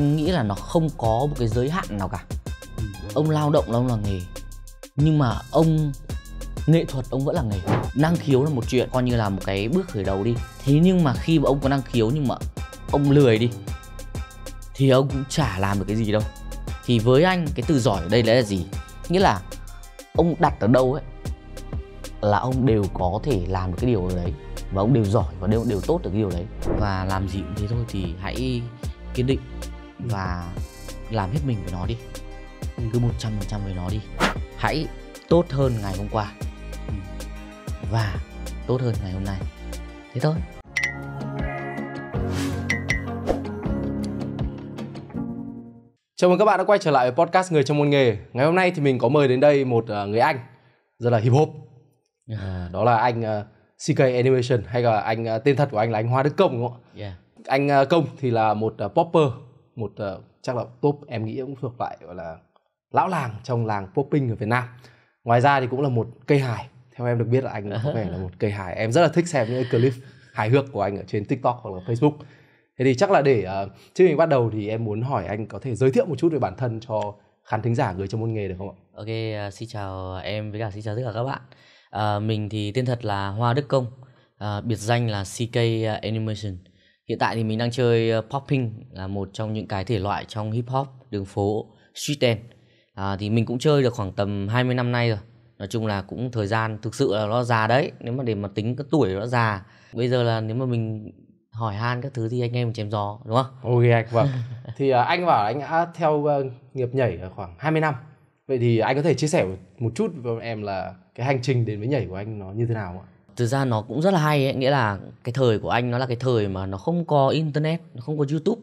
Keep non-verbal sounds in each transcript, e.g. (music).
anh nghĩ là nó không có một cái giới hạn nào cả ông lao động là ông là nghề nhưng mà ông nghệ thuật ông vẫn là nghề năng khiếu là một chuyện coi như là một cái bước khởi đầu đi thế nhưng mà khi mà ông có năng khiếu nhưng mà ông lười đi thì ông cũng chả làm được cái gì đâu thì với anh cái từ giỏi ở đây là gì nghĩa là ông đặt ở đâu ấy là ông đều có thể làm được cái điều đấy và ông đều giỏi và đều đều tốt được cái điều đấy và làm gì cũng thế thôi thì hãy kiên định và làm hết mình với nó đi cứ 100% với nó đi hãy tốt hơn ngày hôm qua ừ. và tốt hơn ngày hôm nay thế thôi Chào mừng các bạn đã quay trở lại với podcast Người trong môn nghề. Ngày hôm nay thì mình có mời đến đây một ờ, người anh rất là hip hop. À, đó là anh ờ, CK Animation hay là anh ờ, tên thật của anh là anh Hoa Đức Công đúng không ạ? Yeah. Anh Công thì là một popper một uh, chắc là top em nghĩ cũng thuộc loại gọi là lão làng trong làng popping ở Việt Nam ngoài ra thì cũng là một cây hài theo em được biết là anh (laughs) có vẻ là một cây hài em rất là thích xem những clip hài hước của anh ở trên TikTok hoặc là Facebook thế thì chắc là để uh, chương trình bắt đầu thì em muốn hỏi anh có thể giới thiệu một chút về bản thân cho khán thính giả người trong môn nghề được không ạ? Ok, uh, xin chào em với cả xin chào tất cả các bạn. Uh, mình thì tên thật là Hoa Đức Công, uh, biệt danh là CK Animation. Hiện tại thì mình đang chơi ờ, popping là một trong những cái thể loại trong hip hop đường phố street dance. À, thì mình cũng chơi được khoảng tầm 20 năm nay rồi. Nói chung là cũng thời gian thực sự là nó già đấy, nếu mà để mà tính cái tuổi nó già. Bây giờ là nếu mà mình hỏi han các thứ thì anh em chém gió đúng không? Ok anh vâng. (laughs) thì ờ, anh bảo anh đã theo ờ, nghiệp nhảy khoảng 20 năm. Vậy thì anh có thể chia sẻ một chút với em là cái hành trình đến với nhảy của anh nó như thế nào ạ? thực ra nó cũng rất là hay ấy nghĩa là cái thời của anh nó là cái thời mà nó không có internet nó không có youtube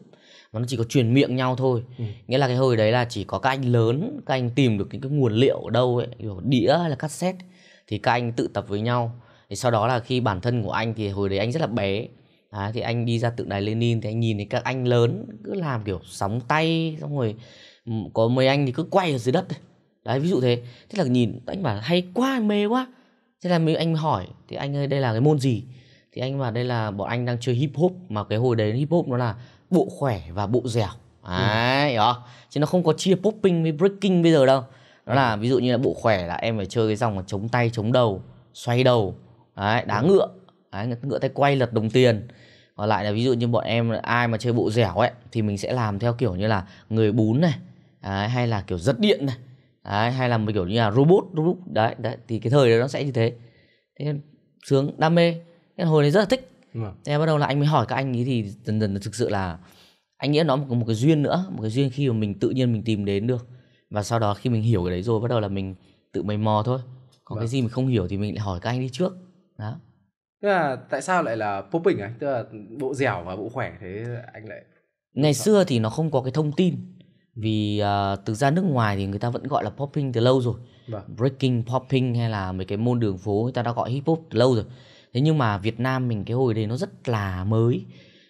mà nó chỉ có truyền miệng nhau thôi ừ. nghĩa là cái hồi đấy là chỉ có các anh lớn các anh tìm được những cái nguồn liệu ở đâu ấy kiểu đĩa hay là cassette thì các anh tự tập với nhau thì sau đó là khi bản thân của anh thì hồi đấy anh rất là bé à, thì anh đi ra tượng đài lenin thì anh nhìn thấy các anh lớn cứ làm kiểu sóng tay xong rồi ừ, có mấy anh thì cứ quay ở dưới đất đấy ví dụ thế thế là nhìn anh bảo hay quá mê quá thế là mình anh hỏi thì anh ơi đây là cái môn gì thì anh bảo đây là bọn anh đang chơi hip hop mà cái hồi đấy hip hop nó là bộ khỏe và bộ dẻo ừ. đấy ừ. đó chứ nó không có chia popping với breaking bây giờ đâu nó là ừ. ví dụ như là bộ khỏe là em phải chơi cái dòng là chống tay chống đầu xoay đầu đấy, đá ừ. ngựa đấy, ngựa tay quay lật đồng tiền còn lại là ví dụ như bọn em ai mà chơi bộ dẻo ấy thì mình sẽ làm theo kiểu như là người bún này đấy, hay là kiểu giật điện này đấy, hay là một kiểu như là robot robot đấy, đấy thì cái thời đó nó sẽ như thế thế sướng đam mê thế hồi đấy rất là thích vâng. thế bắt đầu là anh mới hỏi các anh ấy thì dần dần thực sự là anh nghĩ nó một, một cái duyên nữa một cái duyên khi mà mình tự nhiên mình tìm đến được và sau đó khi mình hiểu cái đấy rồi bắt đầu là mình tự mày mò thôi Còn vâng. cái gì mình không hiểu thì mình lại hỏi các anh đi trước đó tức là tại sao lại là popping ấy? À? tức là bộ dẻo và bộ khỏe thế anh lại ngày xưa thì nó không có cái thông tin vì uh, thực ra nước ngoài thì người ta vẫn gọi là popping từ lâu rồi vâng. breaking popping hay là mấy cái môn đường phố người ta đã gọi hip hop từ lâu rồi thế nhưng mà Việt Nam mình cái hồi đấy nó rất là mới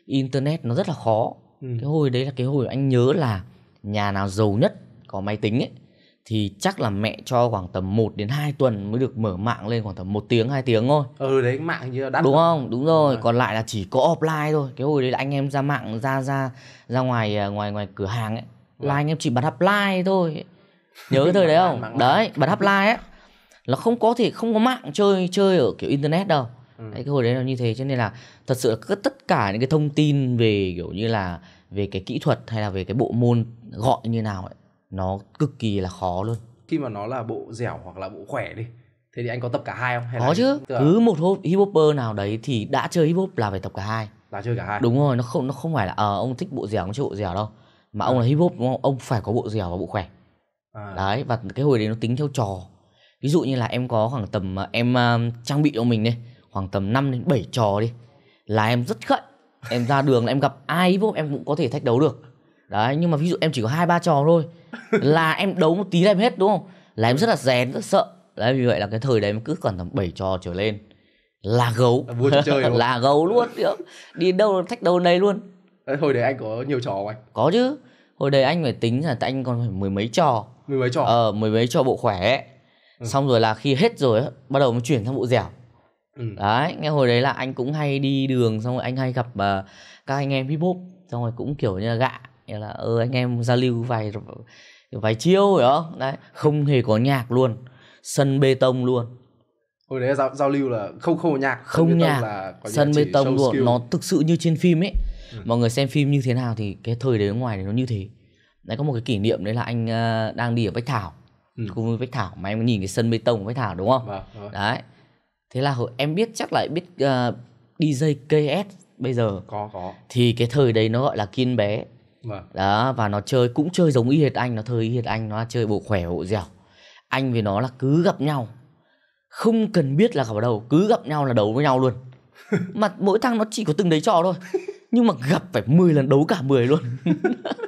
internet nó rất là khó ừ. cái hồi đấy là cái hồi anh nhớ là nhà nào giàu nhất có máy tính ấy thì chắc là mẹ cho khoảng tầm 1 đến 2 tuần mới được mở mạng lên khoảng tầm 1 tiếng 2 tiếng thôi. Ừ đấy mạng như đắt. Đúng không? Đúng rồi, à. còn lại là chỉ có offline thôi. Cái hồi đấy là anh em ra mạng ra ra ra ngoài ờ, ngoài ngoài cửa hàng ấy là vâng. anh em chỉ bật apply thôi (laughs) nhớ thời đấy không đấy bật apply ấy là không có thì không có mạng chơi chơi ở kiểu internet đâu ừ. đấy, cái hồi đấy là như thế cho nên là thật sự là tất cả những cái thông tin về kiểu như là về cái kỹ thuật hay là về cái bộ môn gọi như nào ấy nó cực kỳ là khó luôn khi mà nó là bộ dẻo hoặc là bộ khỏe đi thế thì anh có tập cả hai không hay có chứ cứ một hop hip hopper nào đấy thì đã chơi hip hop là phải tập cả hai là chơi cả hai đúng rồi nó không nó không phải là ờ à, ông thích bộ dẻo ông chơi bộ dẻo đâu mà ờ. ông là hip hop đúng không ông phải có bộ dẻo và bộ khỏe à. đấy và cái hồi đấy nó tính theo trò ví dụ như là em có khoảng tầm à, em à, trang bị cho mình đi khoảng tầm 5 đến 7 trò đi là em rất khận em ra đường là em gặp ai hip hop em cũng có thể thách đấu được đấy nhưng mà ví dụ em chỉ có hai ba trò thôi (laughs) là em đấu một tí là em hết đúng không là em rất là rén rất sợ đấy vì vậy là cái thời đấy em cứ khoảng tầm 7 trò trở lên là gấu là, chơi (laughs) là gấu luôn đi đâu thách đấu này luôn hồi đấy anh có nhiều trò không anh có chứ hồi đấy anh phải tính là anh còn phải mười mấy trò mười mấy trò ờ mười mấy trò bộ khỏe ấy. Ừ. xong rồi là khi hết rồi bắt đầu mới chuyển sang bộ dẻo ừ. đấy nghe hồi đấy là anh cũng hay đi đường xong rồi anh hay gặp uh, các anh em hip hop xong rồi cũng kiểu như là gạ như là ơ ờ, anh em giao lưu vài vài chiêu hiểu không đấy không hề có nhạc luôn sân bê tông luôn hồi đấy giao, giao lưu là không không có nhạc không nhạc là sân bê tông luôn skill. nó thực sự như trên phim ấy Ừ. mọi người xem phim như thế nào thì cái thời đấy ở ngoài này nó như thế đấy có một cái kỷ niệm đấy là anh uh, đang đi ở vách thảo ừ. cùng với vách thảo mà em nhìn cái sân bê tông của vách thảo đúng không vâng, vâng. đấy thế là em biết chắc lại biết uh, ờ, DJ KS bây giờ có có thì cái thời đấy nó gọi là kiên bé vâng. đó và nó chơi cũng chơi giống y hệt anh nó thời y hệt anh nó chơi bộ khỏe bộ dẻo anh với nó là cứ gặp nhau không cần biết là gặp ở đâu cứ gặp nhau là đấu với nhau luôn (laughs) mà mỗi thằng nó chỉ có từng đấy trò thôi nhưng mà gặp phải 10 lần đấu cả 10 luôn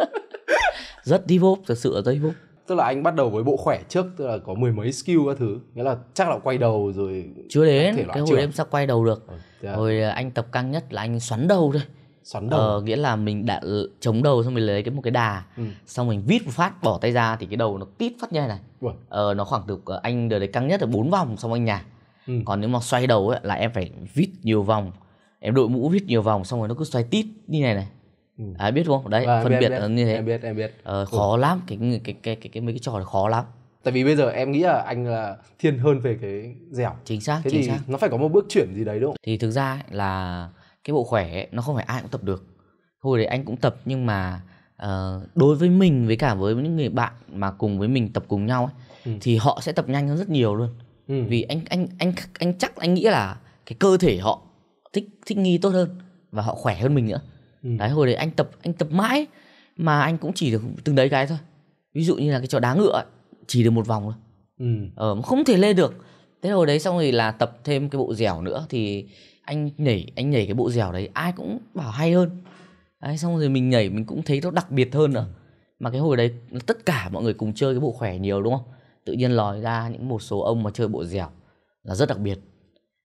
(laughs) rất deep hope thật sự là rất deep tức là anh bắt đầu với bộ khỏe trước tức là có mười mấy skill các thứ nghĩa là chắc là quay đầu rồi chưa đến cái hồi chưa. em sao quay đầu được ừ, hồi à, anh tập căng nhất là anh xoắn đầu thôi xoắn đầu ờ, à? nghĩa là mình đã chống đầu xong mình lấy cái một cái đà ừ. xong mình vít một phát bỏ tay ra thì cái đầu nó tít phát như này ừ. ờ, nó khoảng từ ờ, anh đời đấy căng nhất là bốn vòng xong anh nhà ừ. còn nếu mà xoay đầu ấy, là em phải vít nhiều vòng em đội mũ viết nhiều vòng xong rồi nó cứ xoay tít như này này ừ. à, biết không đấy à, phân biệt như thế em biết em biết ờ, khó ừ. lắm cái cái, cái cái cái cái mấy cái trò này khó lắm tại vì bây giờ em nghĩ là anh là thiên hơn về cái dẻo chính xác thế chính thì xác nó phải có một bước chuyển gì đấy đúng không thì thực ra là cái bộ khỏe ấy, nó không phải ai cũng tập được hồi đấy anh cũng tập nhưng mà uh, đối với mình với cả với những người bạn mà cùng với mình tập cùng nhau ấy, ừ. thì họ sẽ tập nhanh hơn rất nhiều luôn ừ. vì anh anh anh anh chắc anh nghĩ là cái cơ thể họ thích thích nghi tốt hơn và họ khỏe hơn mình nữa ừ. đấy hồi đấy anh tập anh tập mãi mà anh cũng chỉ được từng đấy cái thôi ví dụ như là cái trò đá ngựa chỉ được một vòng thôi ừ. ờ, không thể lên được thế hồi đấy xong rồi là tập thêm cái bộ dẻo nữa thì anh nhảy anh nhảy cái bộ dẻo đấy ai cũng bảo hay hơn đấy, xong rồi mình nhảy mình cũng thấy nó đặc biệt hơn nữa mà cái hồi đấy tất cả mọi người cùng chơi cái bộ khỏe nhiều đúng không tự nhiên lòi ra những một số ông mà chơi bộ dẻo là rất đặc biệt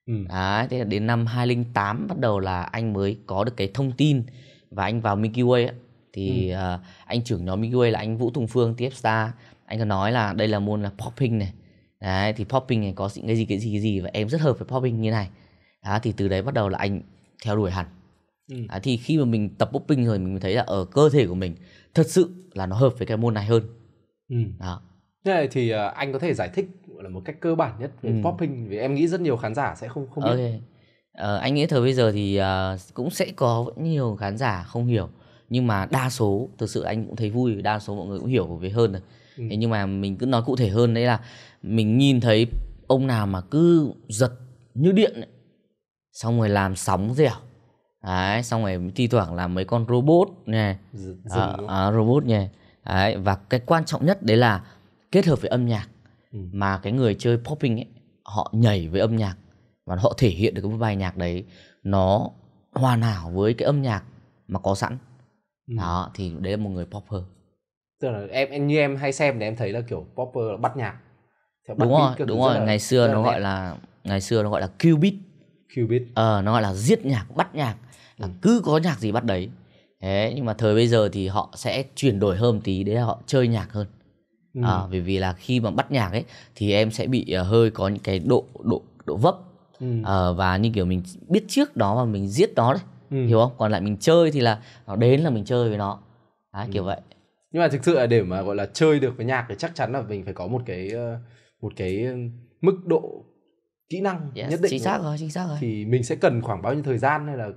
Ừ. Đấy, thế đến năm 2008 bắt đầu là anh mới có được cái thông tin và anh vào Milky Way ấy. thì ừ. uh, anh trưởng nhóm Milky Way là anh Vũ Tùng Phương Star, anh có nói là đây là môn là popping này đấy thì popping này có cái gì cái gì cái gì và em rất hợp với popping như này đó, thì từ đấy bắt đầu là anh theo đuổi hẳn ừ. đó, thì khi mà mình tập popping rồi mình thấy là ở cơ thể của mình thật sự là nó hợp với cái môn này hơn ừ. đó thế thì ờ, anh có thể giải thích là một cách cơ bản nhất về ừ. popping vì em nghĩ rất nhiều khán giả sẽ không không biết okay. ờ, anh nghĩ thời bây giờ thì uh, cũng sẽ có vẫn nhiều khán giả không hiểu nhưng mà đa số thực sự anh cũng thấy vui đa số mọi người cũng hiểu về hơn rồi ừ. thế nhưng mà mình cứ nói cụ thể hơn đấy là mình nhìn thấy ông nào mà cứ giật như điện ấy. xong rồi làm sóng dẻo đấy xong rồi thi thoảng làm mấy con robot này à, à, robot nè đấy và cái quan trọng nhất đấy là kết hợp với âm nhạc Ừ. mà cái người chơi popping ấy họ nhảy với âm nhạc và họ thể hiện được cái bài nhạc đấy nó hoàn hảo với cái âm nhạc mà có sẵn ừ. đó thì đấy là một người popper tức là em, em như em hay xem thì em thấy là kiểu popper là bắt nhạc bắt đúng rồi đúng rồi ngày xưa nó gọi là ngày xưa nó gọi là qubit qubit ờ nó gọi là giết nhạc bắt nhạc là ừ. cứ có nhạc gì bắt đấy thế nhưng mà thời bây giờ thì họ sẽ chuyển đổi hơn tí để họ chơi nhạc hơn Ừ. à, vì vì là khi mà bắt nhạc ấy thì em sẽ bị uh, hơi có những cái độ độ độ vấp ừ. à, và như kiểu mình biết trước đó và mình giết nó đấy ừ. hiểu không còn lại mình chơi thì là nó đến là mình chơi với nó đấy, ừ. kiểu vậy nhưng mà thực sự là để mà gọi là chơi được với nhạc thì chắc chắn là mình phải có một cái ờ, một cái mức độ kỹ năng yes, nhất định chính xác rồi chính xác rồi thì mình sẽ cần khoảng bao nhiêu thời gian hay là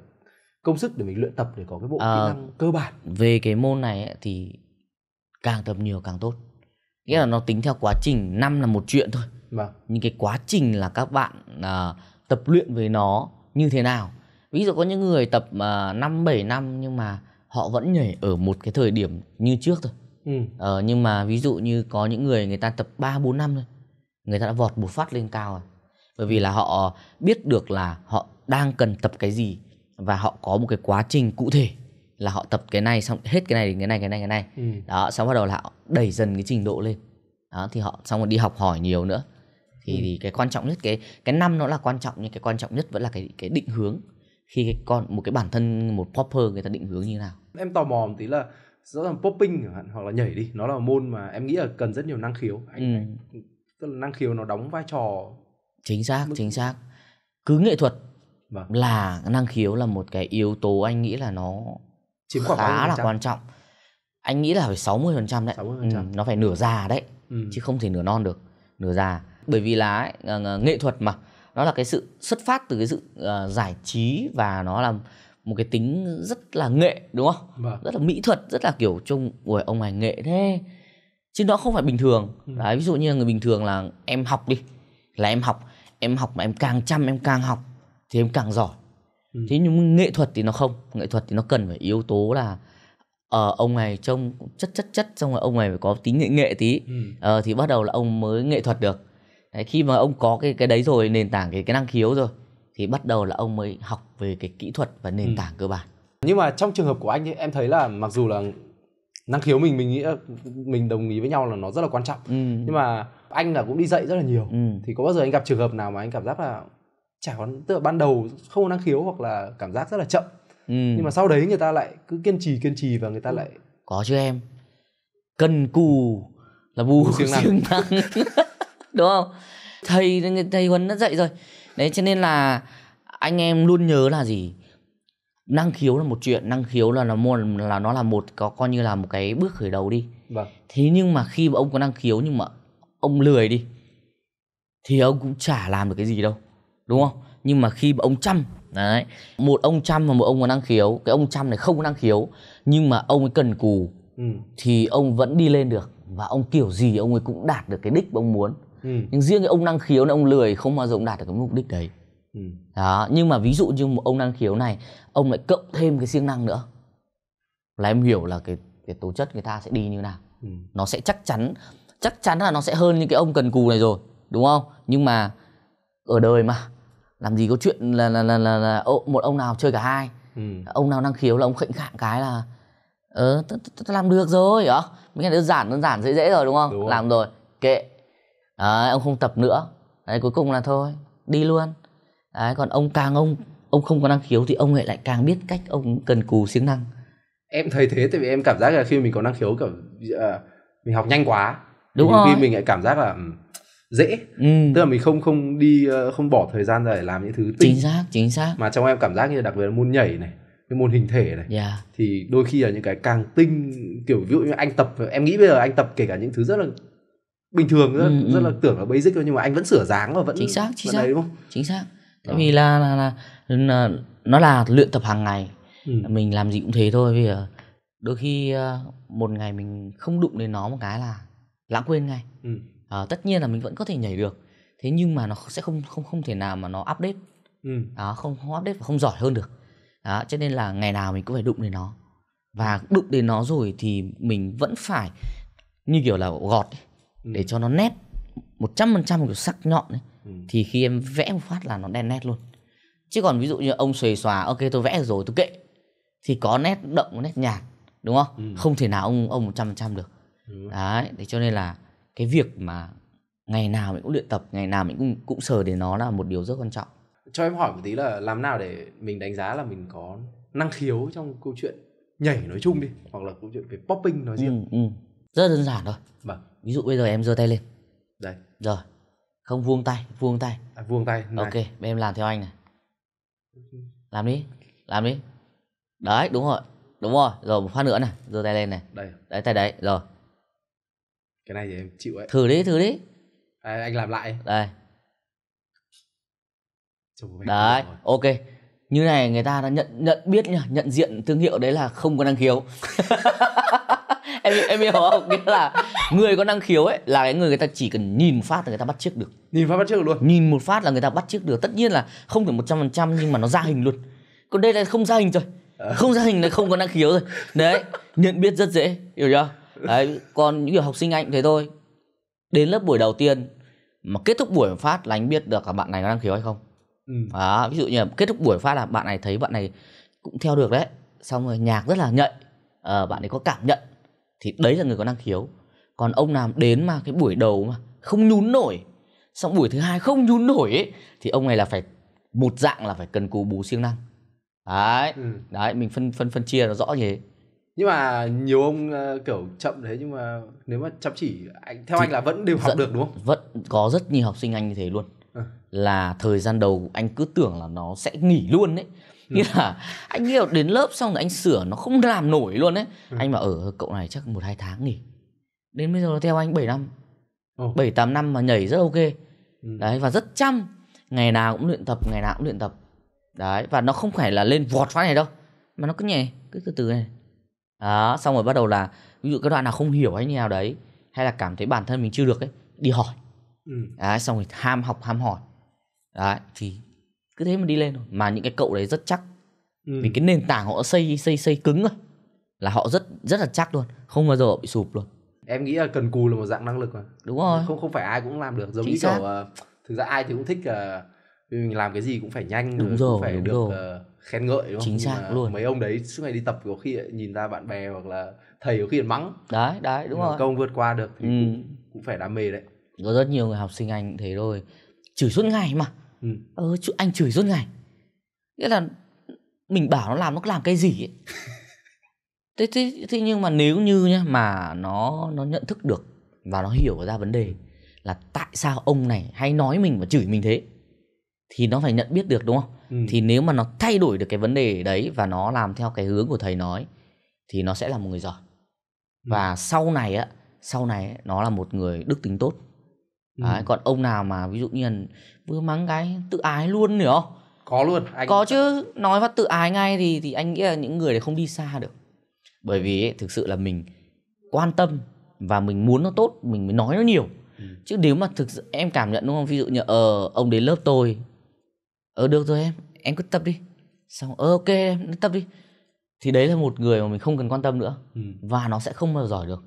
công sức để mình luyện tập để có cái bộ à, kỹ năng cơ bản về cái môn này ấy, thì càng tập nhiều càng tốt nghĩa là nó tính theo quá trình năm là một chuyện thôi vâng. nhưng cái quá trình là các bạn à, tập luyện với nó như thế nào ví dụ có những người tập à, năm à, bảy năm nhưng mà họ vẫn nhảy ở một cái thời điểm như trước thôi ừ. ờ, nhưng mà ví dụ như có những người người ta tập ba bốn năm thôi người ta đã vọt một phát lên cao rồi bởi vì là họ biết được là họ đang cần tập cái gì và họ có một cái quá trình cụ thể là họ tập cái này xong hết cái này đến cái này cái này cái này ừ. đó xong bắt đầu là họ đẩy dần cái trình độ lên đó thì họ xong rồi đi học hỏi nhiều nữa thì, ừ. thì cái quan trọng nhất cái cái năm nó là quan trọng nhưng cái quan trọng nhất vẫn là cái cái định hướng khi cái con một cái bản thân một popper người ta định hướng như nào em tò mò một tí là rõ ràng popping hoặc là nhảy đi nó là môn mà em nghĩ là cần rất nhiều năng khiếu anh ừ. tức là năng khiếu nó đóng vai trò chính xác mức... chính xác cứ nghệ thuật vâng. là năng khiếu là một cái yếu tố anh nghĩ là nó chiếm khoảng khá là quan trọng anh nghĩ là phải 60 phần trăm đấy Ừ, nó phải nửa già đấy ừ. chứ không thể nửa non được nửa già bởi vì là ấy, nghệ thuật mà nó là cái sự xuất phát từ cái sự uh, giải trí và nó là một cái tính rất là nghệ đúng không vâng. rất là mỹ thuật rất là kiểu chung ui ông này nghệ thế chứ nó không phải bình thường ừ. đấy ví dụ như người bình thường là em học đi là em học em học mà em càng chăm em càng học thì em càng giỏi Ừ. thế nhưng nghệ thuật thì nó không nghệ thuật thì nó cần phải yếu tố là ờ uh, ông này trông chất chất chất xong rồi ông này phải có tính nghệ nghệ tí ừ. uh, thì bắt đầu là ông mới nghệ thuật được đấy, khi mà ông có cái cái đấy rồi nền tảng cái cái năng khiếu rồi thì bắt đầu là ông mới học về cái kỹ thuật và nền ừ. tảng cơ bản nhưng mà trong trường hợp của anh ấy, em thấy là mặc dù là năng khiếu mình mình nghĩ mình đồng ý với nhau là nó rất là quan trọng ừ. nhưng mà anh là cũng đi dạy rất là nhiều ừ. thì có bao giờ anh gặp trường hợp nào mà anh cảm giác là chả còn tức là ban đầu không có năng khiếu hoặc là cảm giác rất là chậm ừ. nhưng mà sau đấy người ta lại cứ kiên trì kiên trì và người ta ừ. lại có chứ em cần cù là bù siêng năng, năng. đúng không thầy thầy huấn đã dạy rồi đấy cho nên là anh em luôn nhớ là gì năng khiếu là một chuyện năng khiếu là nó một là nó là một có coi như là một cái bước khởi đầu đi vâng. thế nhưng mà khi mà ông có năng khiếu nhưng mà ông lười đi thì ông cũng chả làm được cái gì đâu đúng không nhưng mà khi mà ông Trump đấy một ông Trump và một ông có năng khiếu cái ông Trump này không có năng khiếu nhưng mà ông ấy cần cù ừ. thì ông vẫn đi lên được và ông kiểu gì ông ấy cũng đạt được cái đích mà ông muốn ừ. nhưng riêng cái ông năng khiếu này ông lười không bao giờ ông đạt được cái mục đích đấy ừ. đó nhưng mà ví dụ như một ông năng khiếu này ông lại cộng thêm cái siêng năng nữa là em hiểu là cái cái tố chất người ta sẽ đi như nào ừ. nó sẽ chắc chắn chắc chắn là nó sẽ hơn những cái ông cần cù này rồi đúng không nhưng mà ở đời mà làm gì có chuyện là là là là, là một ông nào chơi cả hai ừ. ông nào năng khiếu là ông khệnh khạng cái là ờ tôi làm được rồi hả? Mình cái đơn giản đơn giản dễ dễ rồi đúng không đúng làm rồi kệ đấy, ông không tập nữa đấy cuối cùng là thôi đi luôn đấy còn ông càng ông ông không có năng khiếu thì ông lại lại càng biết cách ông cần cù siêng năng em thấy thế tại vì em cảm giác là khi mình có năng khiếu cả uh, ờ, mình học nhanh quá đúng mình, rồi khi mình lại cảm giác là ừ, dễ ừ. tức là mình không không đi ờ, không bỏ thời gian ra để làm những thứ tinh. chính xác chính xác mà trong em cảm giác như đặc biệt là môn nhảy này cái môn hình thể này yeah. Dạ. thì đôi khi là những cái càng tinh kiểu ví dụ như anh tập em nghĩ bây giờ anh tập kể cả những thứ rất là bình thường rất, ừ, ừ. rất ừ. là tưởng là basic thôi nhưng mà anh vẫn sửa dáng và vẫn chính xác chính xác đấy đúng không chính xác tại vì là, là, là, là nó là luyện tập hàng ngày ừ. mình làm gì cũng thế thôi bây giờ đôi khi ờ, một ngày mình không đụng đến nó một cái là lãng quên ngay ừ à, tất nhiên là mình vẫn có thể nhảy được thế nhưng mà nó sẽ không không không thể nào mà nó update ừ. đó không không update và không giỏi hơn được đó cho nên là ngày nào mình cũng phải đụng đến nó và đụng đến nó rồi thì mình vẫn phải như kiểu là gọt ấy, ừ. để cho nó nét một trăm phần trăm kiểu sắc nhọn ấy. Ừ. thì khi em vẽ một phát là nó đen nét luôn chứ còn ví dụ như ông xuề xòa ok tôi vẽ rồi tôi kệ thì có nét đậm nét nhạt đúng không ừ. không thể nào ông ông một trăm phần trăm được đấy để cho nên là cái việc mà ngày nào mình cũng luyện tập ngày nào mình cũng cũng sờ đến nó là một điều rất quan trọng cho em hỏi một tí là làm nào để mình đánh giá là mình có năng khiếu trong câu chuyện nhảy nói chung đi hoặc là câu chuyện về popping nói riêng ừ, ừ. rất đơn giản thôi vâng. ví dụ bây giờ em giơ tay lên đây rồi không vuông tay vuông tay à, vuông tay này. ok em làm theo anh này làm đi làm đi đấy đúng rồi đúng rồi rồi một phát nữa này giơ tay lên này đây đấy tay đấy rồi cái này thì em chịu ấy thử đi thử đi à, anh làm lại đây đấy ok như này người ta đã nhận nhận biết nhỉ nhận diện thương hiệu đấy là không có năng khiếu (laughs) em em hiểu không nghĩa là người có năng khiếu ấy là cái người người ta chỉ cần nhìn phát là người ta bắt chước được nhìn phát bắt chước luôn nhìn một phát là người ta bắt chước được tất nhiên là không phải một trăm phần trăm nhưng mà nó ra hình luôn còn đây là không ra hình rồi ờ. không ra hình là không có năng khiếu rồi đấy nhận biết rất dễ hiểu chưa đấy còn những học sinh anh cũng thế thôi đến lớp buổi đầu tiên mà kết thúc buổi phát là anh biết được là bạn này có năng khiếu hay không ừ. đó, ví dụ như là kết thúc buổi phát là bạn này thấy bạn này cũng theo được đấy xong rồi nhạc rất là nhạy à, bạn ấy có cảm nhận thì đấy là người có năng khiếu còn ông nào đến mà cái buổi đầu mà không nhún nổi xong buổi thứ hai không nhún nổi ấy, thì ông này là phải một dạng là phải cần cù bù siêng năng đấy ừ. đấy mình phân phân phân chia nó rõ như thế nhưng mà nhiều ông ờ, kiểu chậm thế nhưng mà nếu mà chăm chỉ anh theo thì anh là vẫn đều học được đúng không vẫn có rất nhiều học sinh anh như thế luôn à. là thời gian đầu anh cứ tưởng là nó sẽ nghỉ luôn đấy ừ. như là anh hiểu đến lớp xong rồi anh sửa nó không làm nổi luôn đấy ừ. anh mà ở ờ, cậu này chắc một hai tháng nghỉ đến bây giờ nó theo anh 7 năm bảy tám năm mà nhảy rất ok ừ. đấy và rất chăm ngày nào cũng luyện tập ngày nào cũng luyện tập đấy và nó không phải là lên vọt phát này đâu mà nó cứ nhẹ cứ từ từ này đó xong rồi bắt đầu là ví dụ cái đoạn nào không hiểu hay như nào đấy hay là cảm thấy bản thân mình chưa được ấy đi hỏi ừ. đấy, xong rồi ham học ham hỏi đấy thì cứ thế mà đi lên thôi mà những cái cậu đấy rất chắc ừ. vì cái nền tảng họ xây xây xây cứng rồi là họ rất rất là chắc luôn không bao giờ họ bị sụp luôn em nghĩ là cần cù là một dạng năng lực mà đúng rồi không không phải ai cũng làm được giống Chính như kiểu uh, thực ra ai thì cũng thích uh, mình làm cái gì cũng phải nhanh đúng ờ, rồi, rồi cũng phải đúng được rồi. Uh, khen ngợi đúng không? chính xác luôn mấy ông đấy suốt ngày đi tập có khi nhìn ra bạn bè hoặc là thầy có khi mắng đấy đấy đúng rồi công vượt qua được thì ừ. cũng, cũng phải đam mê đấy có rất nhiều người học sinh anh thế rồi chửi suốt ngày mà ừ. ờ anh chửi suốt ngày nghĩa là mình bảo nó làm nó làm cái gì ấy (laughs) thế, thế thế nhưng mà nếu như nhá mà nó nó nhận thức được và nó hiểu ra vấn đề là tại sao ông này hay nói mình và chửi mình thế thì nó phải nhận biết được đúng không ừ. thì nếu mà nó thay đổi được cái vấn đề đấy và nó làm theo cái hướng của thầy nói thì nó sẽ là một người giỏi ừ. và sau này á sau này nó là một người đức tính tốt ừ. đấy, còn ông nào mà ví dụ như là vừa mắng cái tự ái luôn nữa không có luôn anh có chứ nói và tự ái ngay thì thì anh nghĩ là những người đấy không đi xa được bởi vì ấy, thực sự là mình quan tâm và mình muốn nó tốt mình mới nói nó nhiều ừ. chứ nếu mà thực sự em cảm nhận đúng không ví dụ như ờ ông đến lớp tôi ờ được rồi em em cứ tập đi xong ờ ok em cứ tập đi thì đấy là một người mà mình không cần quan tâm nữa ừ. và nó sẽ không bao giờ giỏi được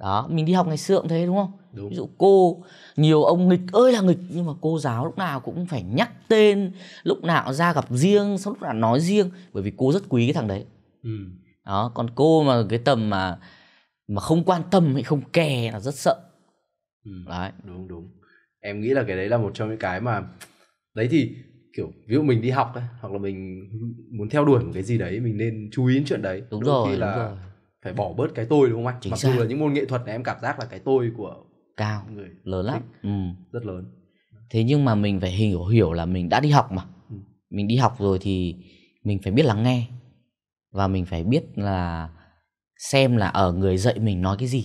đó mình đi học ngày xưa cũng thế đúng không đúng. ví dụ cô nhiều ông nghịch ơi là nghịch nhưng mà cô giáo lúc nào cũng phải nhắc tên lúc nào ra gặp riêng sau lúc nào nói riêng bởi vì cô rất quý cái thằng đấy ừ. đó còn cô mà cái tầm mà mà không quan tâm hay không kè là rất sợ ừ. đấy đúng đúng em nghĩ là cái đấy là một trong những cái mà đấy thì kiểu ví dụ mình đi học ấy, hoặc là mình muốn theo đuổi một cái gì đấy mình nên chú ý đến chuyện đấy đúng Đôi rồi khi là đúng rồi. phải bỏ bớt cái tôi đúng không anh Chính mặc xác. dù là những môn nghệ thuật này em cảm giác là cái tôi của cao người lớn lắm ừ. rất lớn thế nhưng mà mình phải hiểu hiểu là mình đã đi học mà ừ. mình đi học rồi thì mình phải biết lắng nghe và mình phải biết là xem là ở người dạy mình nói cái gì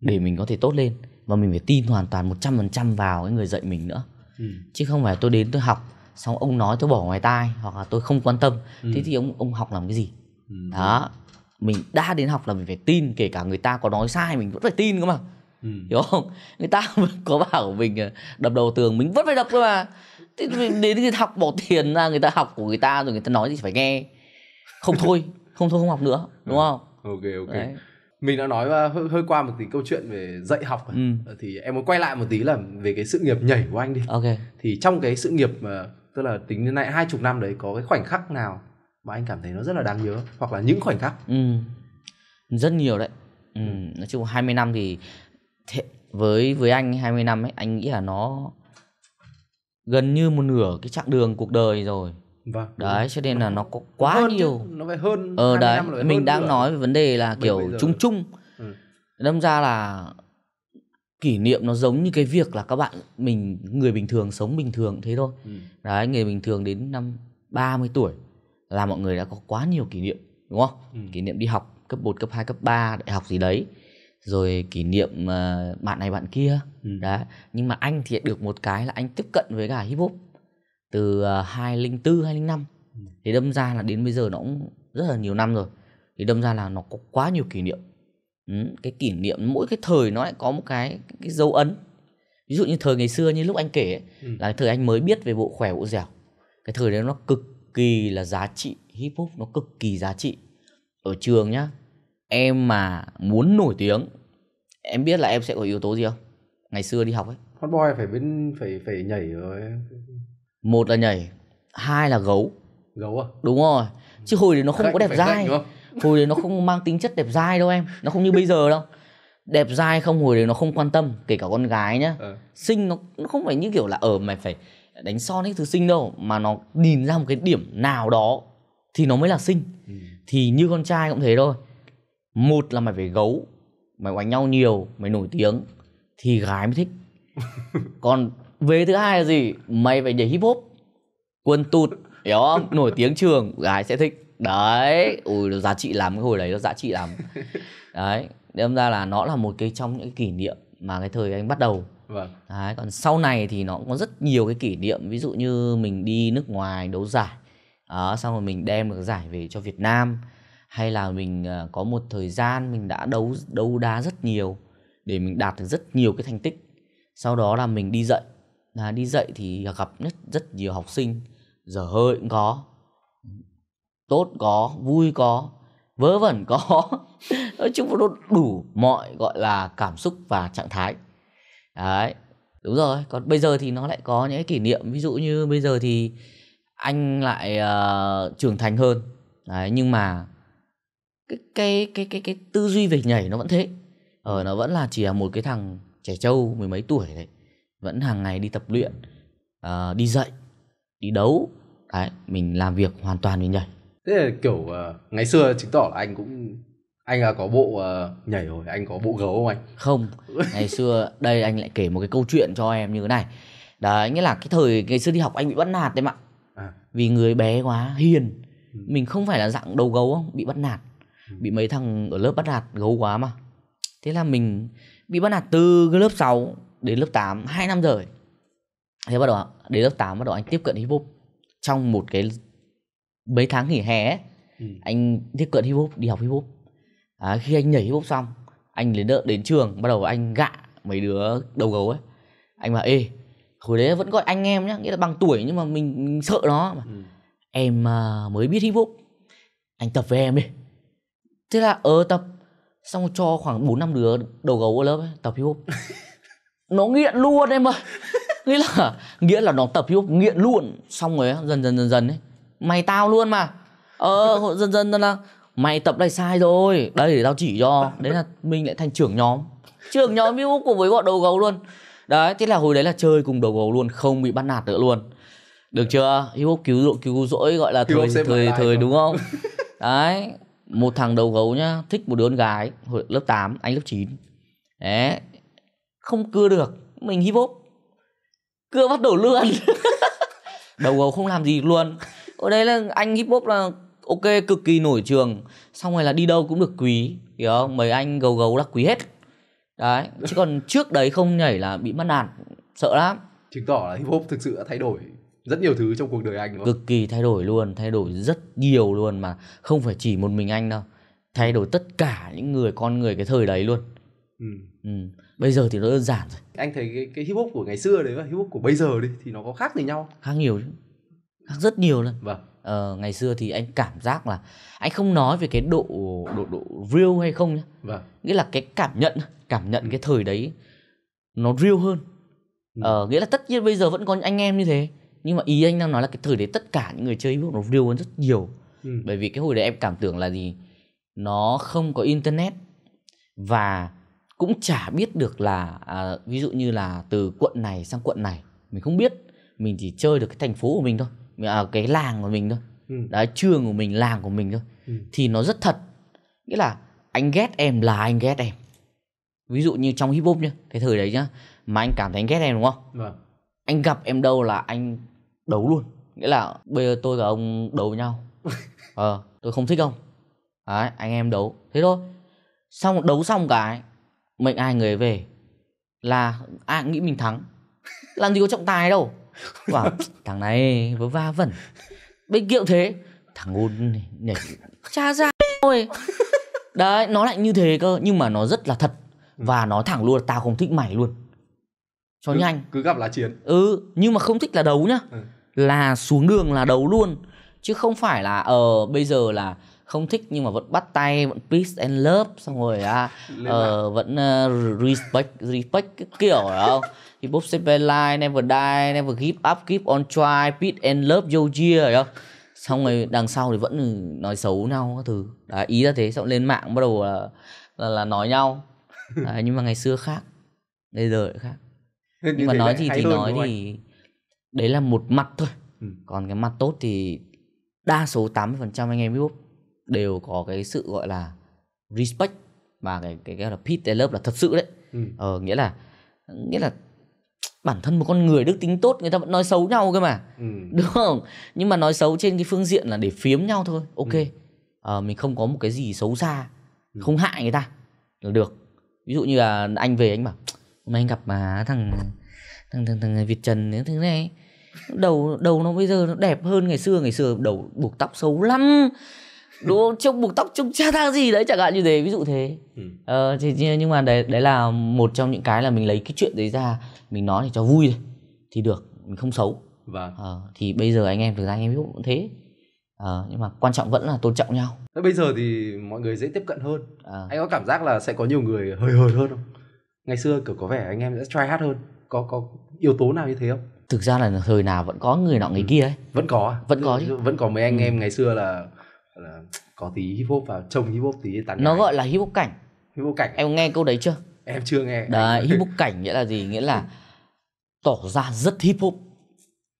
ừ. để mình có thể tốt lên và mình phải tin hoàn toàn 100% vào cái người dạy mình nữa ừ. chứ không phải tôi đến tôi học xong ông nói tôi bỏ ngoài tai hoặc là tôi không quan tâm ừ. thế thì ông ông học làm cái gì ừ. đó mình đã đến học là mình phải tin kể cả người ta có nói sai mình vẫn phải tin cơ mà ừ. hiểu không người ta (laughs) có bảo mình ờ, đập đầu tường mình vẫn phải đập cơ mà thế đến thì học bỏ tiền ra người ta học của người ta rồi người ta nói thì phải nghe không thôi không thôi không học nữa ừ. đúng không ok ok Đấy. mình đã nói ờ, hơi, hơi qua một tí câu chuyện về dạy học à. ừ. Ờ, thì em muốn quay lại một tí là về cái sự nghiệp nhảy của anh đi ok thì trong cái sự nghiệp mà tức là tính đến nay hai chục năm đấy có cái khoảnh khắc nào mà anh cảm thấy nó rất là đáng nhớ hoặc là những khoảnh khắc ừ. rất nhiều đấy ừ. ừ. nói chung 20 năm thì thế, với với anh 20 năm ấy anh nghĩ là nó gần như một nửa cái chặng đường cuộc đời rồi vâng đấy cho nên là nó có quá hơn nhiều chứ, nó phải hơn ờ đấy năm mình đang nữa. nói về vấn đề là kiểu chung chung ừ. đâm ra là kỷ niệm nó giống như cái việc là các bạn mình người bình thường sống bình thường thế thôi ừ. đấy người bình thường đến năm 30 tuổi là mọi người đã có quá nhiều kỷ niệm đúng không ừ. kỷ niệm đi học cấp 1, cấp 2, cấp 3, đại học gì đấy rồi kỷ niệm uh, bạn này bạn kia ừ. đấy nhưng mà anh thì được một cái là anh tiếp cận với cả hip hop từ uh, 2004, 2005 ừ. thì đâm ra là đến bây giờ nó cũng rất là nhiều năm rồi thì đâm ra là nó có quá nhiều kỷ niệm Ừ, cái kỷ niệm mỗi cái thời nó lại có một cái cái dấu ấn ví dụ như thời ngày xưa như lúc anh kể ấy, ừ. là thời anh mới biết về bộ khỏe bộ dẻo cái thời đấy nó cực kỳ là giá trị hip hop nó cực kỳ giá trị ở trường nhá em mà muốn nổi tiếng em biết là em sẽ có yếu tố gì không ngày xưa đi học ấy hot boy phải bên phải phải nhảy rồi một là nhảy hai là gấu gấu à đúng rồi chứ hồi thì nó không phải, có đẹp dai hồi đấy nó không mang tính chất đẹp dai đâu em nó không như bây giờ đâu đẹp dai không hồi đấy nó không quan tâm kể cả con gái nhá ừ. nó nó không phải như kiểu là ở ờ, mày phải đánh son ấy thứ sinh đâu mà nó nhìn ra một cái điểm nào đó thì nó mới là sinh, ừ. thì như con trai cũng thế thôi một là mày phải gấu mày oánh nhau nhiều mày nổi tiếng thì gái mới thích (laughs) còn về thứ hai là gì mày phải nhảy hip hop quần tụt hiểu không nổi tiếng trường gái sẽ thích đấy ui giá trị lắm cái hồi đấy nó giá trị lắm (laughs) đấy đâm ra là nó là một cái trong những cái kỷ niệm mà cái thời anh bắt đầu vâng. đấy, còn sau này thì nó cũng có rất nhiều cái kỷ niệm ví dụ như mình đi nước ngoài đấu giải đó, xong rồi mình đem được giải về cho Việt Nam hay là mình ờ, có một thời gian mình đã đấu đấu đá rất nhiều để mình đạt được rất nhiều cái thành tích sau đó là mình đi dạy là đi dạy thì gặp rất rất nhiều học sinh dở hơi cũng có tốt có vui có vớ vẩn có (laughs) nói chung nó đủ mọi gọi là cảm xúc và trạng thái đấy đúng rồi còn bây giờ thì nó lại có những cái kỷ niệm ví dụ như bây giờ thì anh lại uh, trưởng thành hơn đấy nhưng mà cái cái cái cái cái tư duy về nhảy nó vẫn thế ờ nó vẫn là chỉ là một cái thằng trẻ trâu mười mấy tuổi đấy vẫn hàng ngày đi tập luyện uh, đi dạy đi đấu đấy mình làm việc hoàn toàn về nhảy thế là kiểu uh, ngày xưa chứng tỏ là anh cũng anh là có bộ uh, nhảy rồi anh có bộ gấu không anh không ngày xưa đây anh lại kể một cái câu chuyện cho em như thế này đấy nghĩa là cái thời ngày xưa đi học anh bị bắt nạt đấy ạ à. vì người bé quá hiền ừ. mình không phải là dạng đầu gấu không bị bắt nạt ừ. bị mấy thằng ở lớp bắt nạt gấu quá mà thế là mình bị bắt nạt từ lớp 6 đến lớp 8 hai năm rồi thế bắt đầu đến lớp 8 bắt đầu anh tiếp cận hip hop trong một cái mấy tháng nghỉ hè ấy, ừ. anh tiếp cận hip hop đi học hip hop à, khi anh nhảy hip hop xong anh đến đợi đến trường bắt đầu anh gạ mấy đứa đầu gấu ấy anh bảo ê hồi đấy vẫn gọi anh em nhá nghĩa là bằng tuổi nhưng mà mình, mình sợ nó mà. Ừ. em uh, mới biết hip hop anh tập với em đi thế là ờ tập xong rồi cho khoảng bốn năm đứa đầu gấu ở lớp ấy, tập hip hop (laughs) nó nghiện luôn em ơi nghĩa là nghĩa là nó tập hip hop nghiện luôn xong rồi dần dần dần dần ấy mày tao luôn mà ờ dần dần dần là mày tập này sai rồi đây để tao chỉ cho đấy là mình lại thành trưởng nhóm trưởng nhóm view của với bọn đầu gấu luôn đấy thế là hồi đấy là chơi cùng đầu gấu luôn không bị bắt nạt nữa luôn được chưa hip hop cứu độ cứu rỗi gọi là thời thời thời đúng không (laughs) đấy một thằng đầu gấu nhá thích một đứa con gái hồi lớp 8 anh lớp 9 đấy không cưa được mình hip hop cưa bắt đổ luôn (laughs) đầu gấu không làm gì luôn ở đấy là anh hip hop là ok cực kỳ nổi trường xong rồi là đi đâu cũng được quý hiểu không mấy anh gấu gấu là quý hết đấy chứ còn (laughs) trước đấy không nhảy là bị mất nạt sợ lắm chứng tỏ là hip hop thực sự đã thay đổi rất nhiều thứ trong cuộc đời anh đúng không? cực kỳ thay đổi luôn thay đổi rất nhiều luôn mà không phải chỉ một mình anh đâu thay đổi tất cả những người con người cái thời đấy luôn ừ. Ừ. bây giờ thì nó đơn giản rồi anh thấy cái, cái hip hop của ngày xưa đấy và hip hop của bây giờ đi thì nó có khác gì nhau khác nhiều chứ rất nhiều lần vâng ờ, ngày xưa thì anh cảm giác là anh không nói về cái độ độ độ real hay không nhá vâng. nghĩa là cái cảm nhận cảm nhận ừ. cái thời đấy nó real hơn ừ. ờ, nghĩa là tất nhiên bây giờ vẫn có anh em như thế nhưng mà ý anh đang nói là cái thời đấy tất cả những người chơi nó real hơn rất nhiều ừ. bởi vì cái hồi đấy em cảm tưởng là gì nó không có internet và cũng chả biết được là à, ví dụ như là từ quận này sang quận này mình không biết mình chỉ chơi được cái thành phố của mình thôi ở à, cái làng của mình thôi ừ. đấy trường của mình làng của mình thôi ừ. thì nó rất thật nghĩa là anh ghét em là anh ghét em ví dụ như trong hip hop nhá cái thời đấy nhá mà anh cảm thấy anh ghét em đúng không vâng. anh gặp em đâu là anh đấu luôn nghĩa là bây giờ tôi và ông đấu với nhau (laughs) ờ tôi không thích ông đấy anh em đấu thế thôi xong đấu xong cái mệnh ai người về là ai cũng nghĩ mình thắng làm gì có trọng tài đâu bảo thằng này vớ va vẩn bên kiệu thế thằng ngôn nhảy cha ra ôi đấy nó lại như thế cơ nhưng mà nó rất là thật ừ. và nó thẳng luôn tao không thích mày luôn cho cứ, nhanh cứ gặp là chiến ừ nhưng mà không thích là đấu nhá ừ. là xuống đường là đấu luôn chứ không phải là ờ uh, bây giờ là không thích nhưng mà vẫn bắt tay vẫn peace and love xong rồi à, uh, vẫn uh, respect respect cái kiểu phải không thì Bob Line never die never give up keep on try peace and love Georgia phải không xong rồi đằng sau thì vẫn nói xấu nhau các thứ Đấy, ý là thế xong lên mạng bắt đầu là là, là nói nhau Đấy, nhưng mà ngày xưa khác bây giờ khác thế nhưng mà nói gì thì nói thì anh. đấy là một mặt thôi ừ. còn cái mặt tốt thì đa số 80% anh em biết đều có cái sự gọi là respect và cái cái cái là Pete love là thật sự đấy ừ. ờ, nghĩa là nghĩa là bản thân một con người đức tính tốt người ta vẫn nói xấu nhau cơ mà ừ. đúng không nhưng mà nói xấu trên cái phương diện là để phiếm nhau thôi ok ừ. à, mình không có một cái gì xấu xa ừ. không hại người ta là được ví dụ như là anh về anh bảo hôm nay anh gặp mà thằng thằng thằng thằng Việt Trần những thứ này đầu đầu nó bây giờ nó đẹp hơn ngày xưa ngày xưa đầu buộc tóc xấu lắm đúng không trông buộc tóc trông cha thang gì đấy chẳng hạn như thế ví dụ thế ừ. ờ, thì nhưng mà đấy đấy là một trong những cái là mình lấy cái chuyện đấy ra mình nói thì cho vui thôi. thì được mình không xấu và vâng. ờ, thì bây giờ anh em thực ra anh em biết cũng thế ờ, nhưng mà quan trọng vẫn là tôn trọng nhau thế bây giờ thì mọi người dễ tiếp cận hơn à. anh có cảm giác là sẽ có nhiều người hơi hợt hơn không ngày xưa kiểu có vẻ anh em sẽ try hard hơn có có yếu tố nào như thế không thực ra là thời nào vẫn có người nọ người ừ. kia ấy vẫn có à? vẫn có chứ vẫn có mấy anh ừ. em ngày xưa là là có tí hip hop vào trông hip hop tí tán nó gọi là hip hop cảnh hip hop cảnh à? em nghe câu đấy chưa em chưa nghe đấy (laughs) hip hop cảnh nghĩa là gì nghĩa là tỏ ra rất hip hop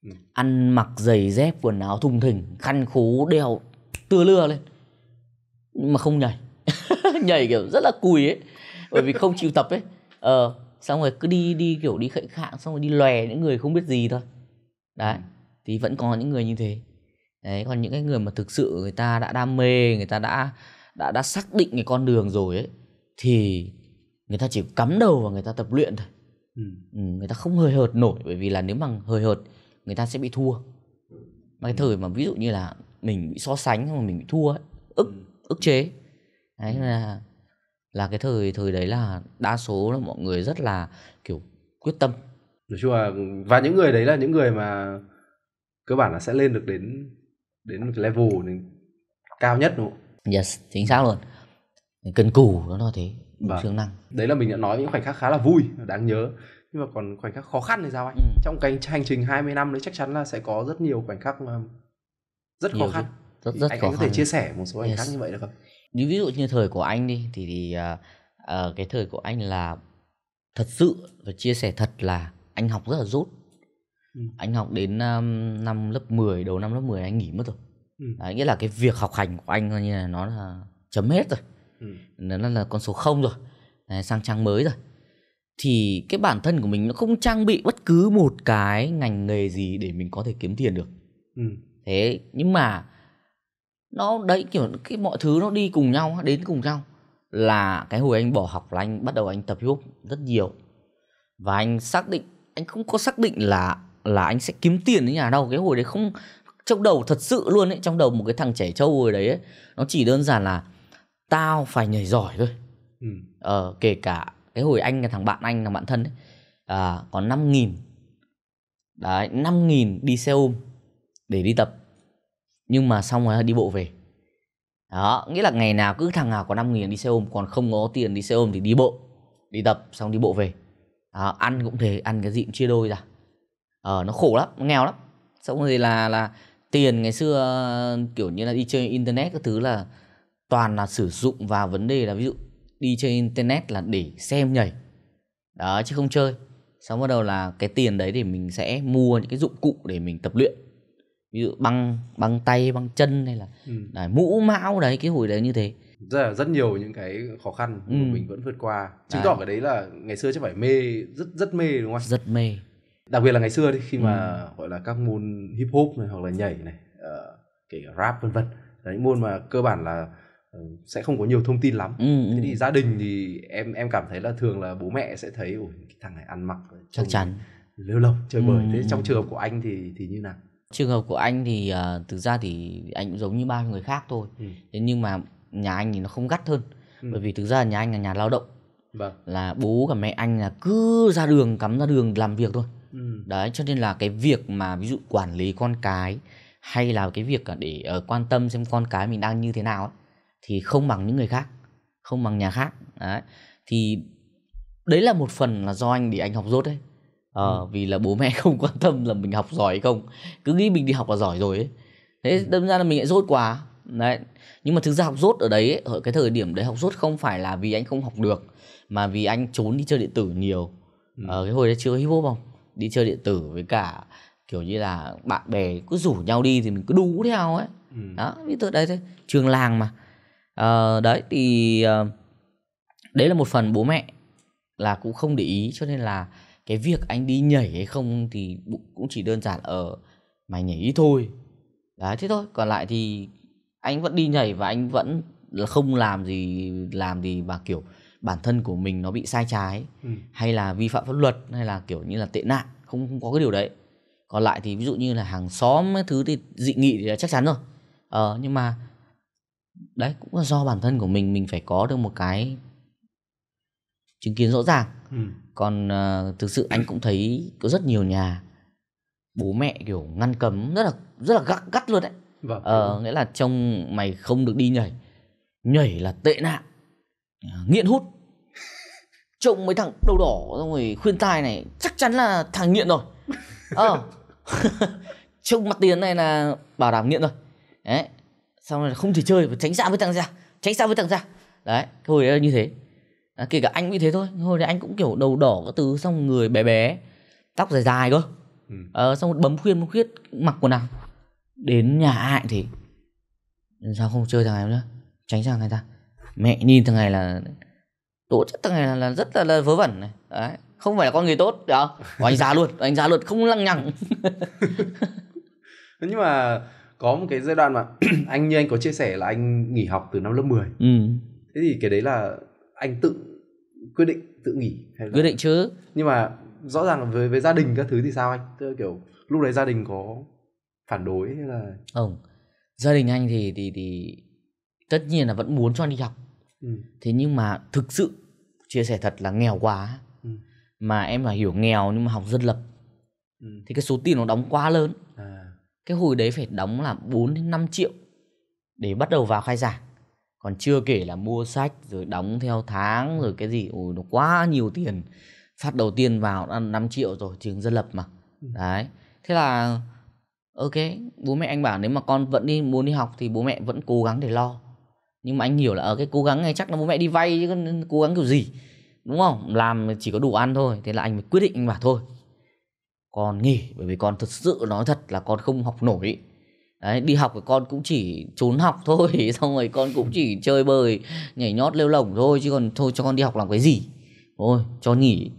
ừ. ăn mặc giày dép quần áo thùng thình khăn khố đeo tưa lưa lên nhưng mà không nhảy (laughs) nhảy kiểu rất là cùi ấy bởi vì không chịu tập ấy ờ xong rồi cứ đi đi kiểu đi khệnh khạng xong rồi đi lòe những người không biết gì thôi đấy thì vẫn có những người như thế đấy còn những cái người mà thực sự người ta đã đam mê người ta đã đã đã xác định cái con đường rồi ấy thì người ta chỉ cắm đầu và người ta tập luyện thôi ừ. Ừ, người ta không hơi hợt nổi bởi vì là nếu mà hơi hợt người ta sẽ bị thua mà cái ừ. thời mà ví dụ như là mình bị so sánh mà mình bị thua ấy, ức ừ. ức chế đấy ừ. là là cái thời thời đấy là đa số là mọi người rất là kiểu quyết tâm nói chung là và những người đấy là những người mà cơ bản là sẽ lên được đến đến một cái level cao nhất đúng không? Yes, chính xác luôn. Cần cù nó là thế, vâng. siêng năng. Đấy là mình đã nói những khoảnh khắc khá là vui, đáng nhớ. Nhưng mà còn khoảnh khắc khó khăn thì sao anh? Ừ. Trong cái hành trình 20 năm đấy chắc chắn là sẽ có rất nhiều khoảnh khắc mà rất nhiều khó khăn. Rất rất, rất anh, khó anh có thể chia sẻ một số khoảnh yes. khắc như vậy được không? Như ví dụ như thời của anh đi thì, thì uh, uh, cái thời của anh là thật sự và chia sẻ thật là anh học rất là rốt Ừ. anh học đến um, năm lớp 10 đầu năm lớp 10 anh nghỉ mất rồi ừ. đấy, nghĩa là cái việc học hành của anh coi như là nó là chấm hết rồi ừ. nó là, con số không rồi đấy, sang trang mới rồi thì cái bản thân của mình nó không trang bị bất cứ một cái ngành nghề gì để mình có thể kiếm tiền được ừ. thế nhưng mà nó đấy kiểu cái mọi thứ nó đi cùng nhau đến cùng nhau là cái hồi anh bỏ học là anh bắt đầu anh tập hip rất nhiều và anh xác định anh không có xác định là là anh sẽ kiếm tiền ở nhà đâu cái hồi đấy không trong đầu thật sự luôn ấy trong đầu một cái thằng trẻ trâu hồi đấy ấy, nó chỉ đơn giản là tao phải nhảy giỏi thôi ừ. ờ, kể cả cái hồi anh là thằng bạn anh là bạn thân ấy à, có năm nghìn đấy năm nghìn đi xe ôm để đi tập nhưng mà xong rồi đi bộ về đó nghĩa là ngày nào cứ thằng nào có năm nghìn đi xe ôm còn không có tiền đi xe ôm thì đi bộ đi tập xong đi bộ về đó, ăn cũng thế ăn cái gì cũng chia đôi ra ờ nó khổ lắm nó nghèo lắm xong rồi là là tiền ngày xưa kiểu như là đi chơi internet các thứ là toàn là sử dụng vào vấn đề là ví dụ đi chơi internet là để xem nhảy đó chứ không chơi xong bắt đầu là cái tiền đấy thì mình sẽ mua những cái dụng cụ để mình tập luyện ví dụ băng băng tay băng chân hay là ừ. đấy, mũ mão đấy cái hồi đấy như thế rất là rất nhiều những cái khó khăn ừ. mình vẫn vượt qua chứng tỏ cái đấy là ngày xưa chắc phải mê rất rất mê đúng không rất mê đặc biệt là ngày xưa đi khi mà ừ. gọi là các môn hip hop này hoặc là nhảy này uh, kể cả rap vân vân là những môn mà cơ bản là ờ, sẽ không có nhiều thông tin lắm ừ, thế ừ. thì gia đình thì em em cảm thấy là thường là bố mẹ sẽ thấy ủi cái thằng này ăn mặc chắc chắn lêu lồng chơi bời ừ. thế trong ừ. trường hợp của anh thì thì như nào trường hợp của anh thì uh, thực ra thì anh cũng giống như ba người khác thôi ừ. thế nhưng mà nhà anh thì nó không gắt hơn ừ. bởi vì thực ra nhà anh là nhà lao động vâng. là bố và mẹ anh là cứ ra đường cắm ra đường làm việc thôi Ừ. đấy cho nên là cái việc mà ví dụ quản lý con cái hay là cái việc à, để uh, quan tâm xem con cái mình đang như thế nào ấy, thì không bằng những người khác không bằng nhà khác đấy thì đấy là một phần là do anh để anh học dốt đấy ờ, ừ. vì là bố (laughs) mẹ không quan tâm là mình học giỏi hay không cứ nghĩ mình đi học là giỏi rồi ấy thế ừ. đâm ra là mình lại dốt quá đấy nhưng mà thực ra học dốt ở đấy ấy, ở cái thời điểm đấy học dốt không phải là vì anh không học được mà vì anh trốn đi chơi điện tử nhiều ừ. ờ, cái hồi đấy chưa có hip hop không đi chơi điện tử với cả kiểu như là bạn bè cứ rủ nhau đi thì mình cứ đú theo ấy ừ. đó như từ đấy thôi trường làng mà à, đấy thì à, đấy là một phần bố mẹ là cũng không để ý cho nên là cái việc anh đi nhảy hay không thì cũng chỉ đơn giản ở mày nhảy ý thôi đấy thế thôi còn lại thì anh vẫn đi nhảy và anh vẫn không làm gì làm gì mà kiểu bản thân của mình nó bị sai trái ừ. hay là vi phạm pháp luật hay là kiểu như là tệ nạn không không có cái điều đấy còn lại thì ví dụ như là hàng xóm cái thứ thì dị nghị thì chắc chắn rồi ờ, nhưng mà đấy cũng là do bản thân của mình mình phải có được một cái chứng kiến rõ ràng ừ. còn uh, thực sự anh cũng thấy có rất nhiều nhà bố mẹ kiểu ngăn cấm rất là rất là gắt gắt luôn đấy vâng. ờ, nghĩa là trông mày không được đi nhảy nhảy là tệ nạn ờ, nghiện hút trông mấy thằng đầu đỏ xong rồi khuyên tai này chắc chắn là thằng nghiện rồi (laughs) ờ (laughs) trông mặt tiền này là bảo đảm nghiện rồi đấy xong rồi không thể chơi phải tránh xa với thằng ra tránh xa với thằng ra đấy hồi đấy như thế à, kể cả anh cũng thế thôi hồi đấy anh cũng kiểu đầu đỏ các thứ xong người bé bé tóc dài dài cơ ừ. ờ, à, xong bấm khuyên bấm khuyết mặc quần áo đến nhà ai thì sao không chơi thằng này nữa tránh xa thằng này ta mẹ nhìn thằng này là tố chất thằng này là rất là, là vớ vẩn này đấy không phải là con người tốt đó anh ra luôn anh ra luôn không lăng nhằng. (laughs) nhưng mà có một cái giai đoạn mà (clears throat) anh như anh có chia sẻ là anh nghỉ học từ năm lớp 10 ừ. thế thì cái đấy là anh tự quyết định tự nghỉ hay là... quyết định chứ nhưng mà rõ ràng là với với gia đình các thứ thì sao anh Tức kiểu lúc đấy gia đình có phản đối hay là không gia đình anh thì thì thì tất nhiên là vẫn muốn cho anh đi học Ừ. thế nhưng mà thực sự chia sẻ thật là nghèo quá ừ. mà em là hiểu nghèo nhưng mà học dân lập ừ. thì cái số tiền nó đóng quá lớn à. cái hồi đấy phải đóng là 4 đến 5 triệu để bắt đầu vào khai giảng còn chưa kể là mua sách rồi đóng theo tháng rồi cái gì ôi nó quá nhiều tiền phát đầu tiên vào đã 5 triệu rồi trường dân lập mà ừ. đấy thế là ok bố mẹ anh bảo nếu mà con vẫn đi muốn đi học thì bố mẹ vẫn cố gắng để lo nhưng mà anh hiểu là ở ờ, cái cố gắng này chắc là bố mẹ đi vay chứ cố gắng kiểu gì đúng không làm chỉ có đủ ăn thôi thế là anh mới quyết định anh bảo thôi con nghỉ bởi vì con thật sự nói thật là con không học nổi Đấy, đi học thì con cũng chỉ trốn học (laughs) thôi xong rồi con cũng chỉ chơi bời nhảy nhót lêu lỏng thôi chứ còn thôi cho con đi học làm cái gì thôi cho nghỉ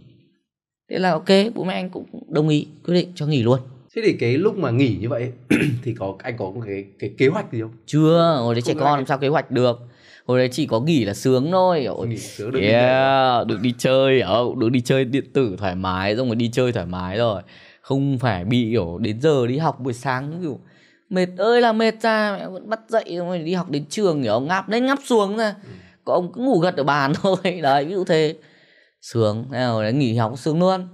thế là ok bố mẹ anh cũng đồng ý quyết định cho nghỉ luôn thế thì cái lúc mà nghỉ như vậy (clears throat) thì có anh có cái cái kế hoạch gì không chưa hồi đấy trẻ con làm sao kế hoạch được hồi đấy chỉ có nghỉ là sướng thôi Ôi, nghỉ sướng được, yeah, đi được đi chơi ở ờ, được đi chơi điện tử thoải mái xong rồi đi chơi thoải mái rồi không phải bị kiểu đến giờ đi học buổi sáng kiểu mệt ơi là mệt ra mẹ vẫn bắt dậy rồi đi học đến trường kiểu ngáp lên ngáp xuống ra ừ. còn ông cứ ngủ gật ở bàn (laughs) thôi đấy ví dụ thế sướng nào đấy nghỉ học sướng luôn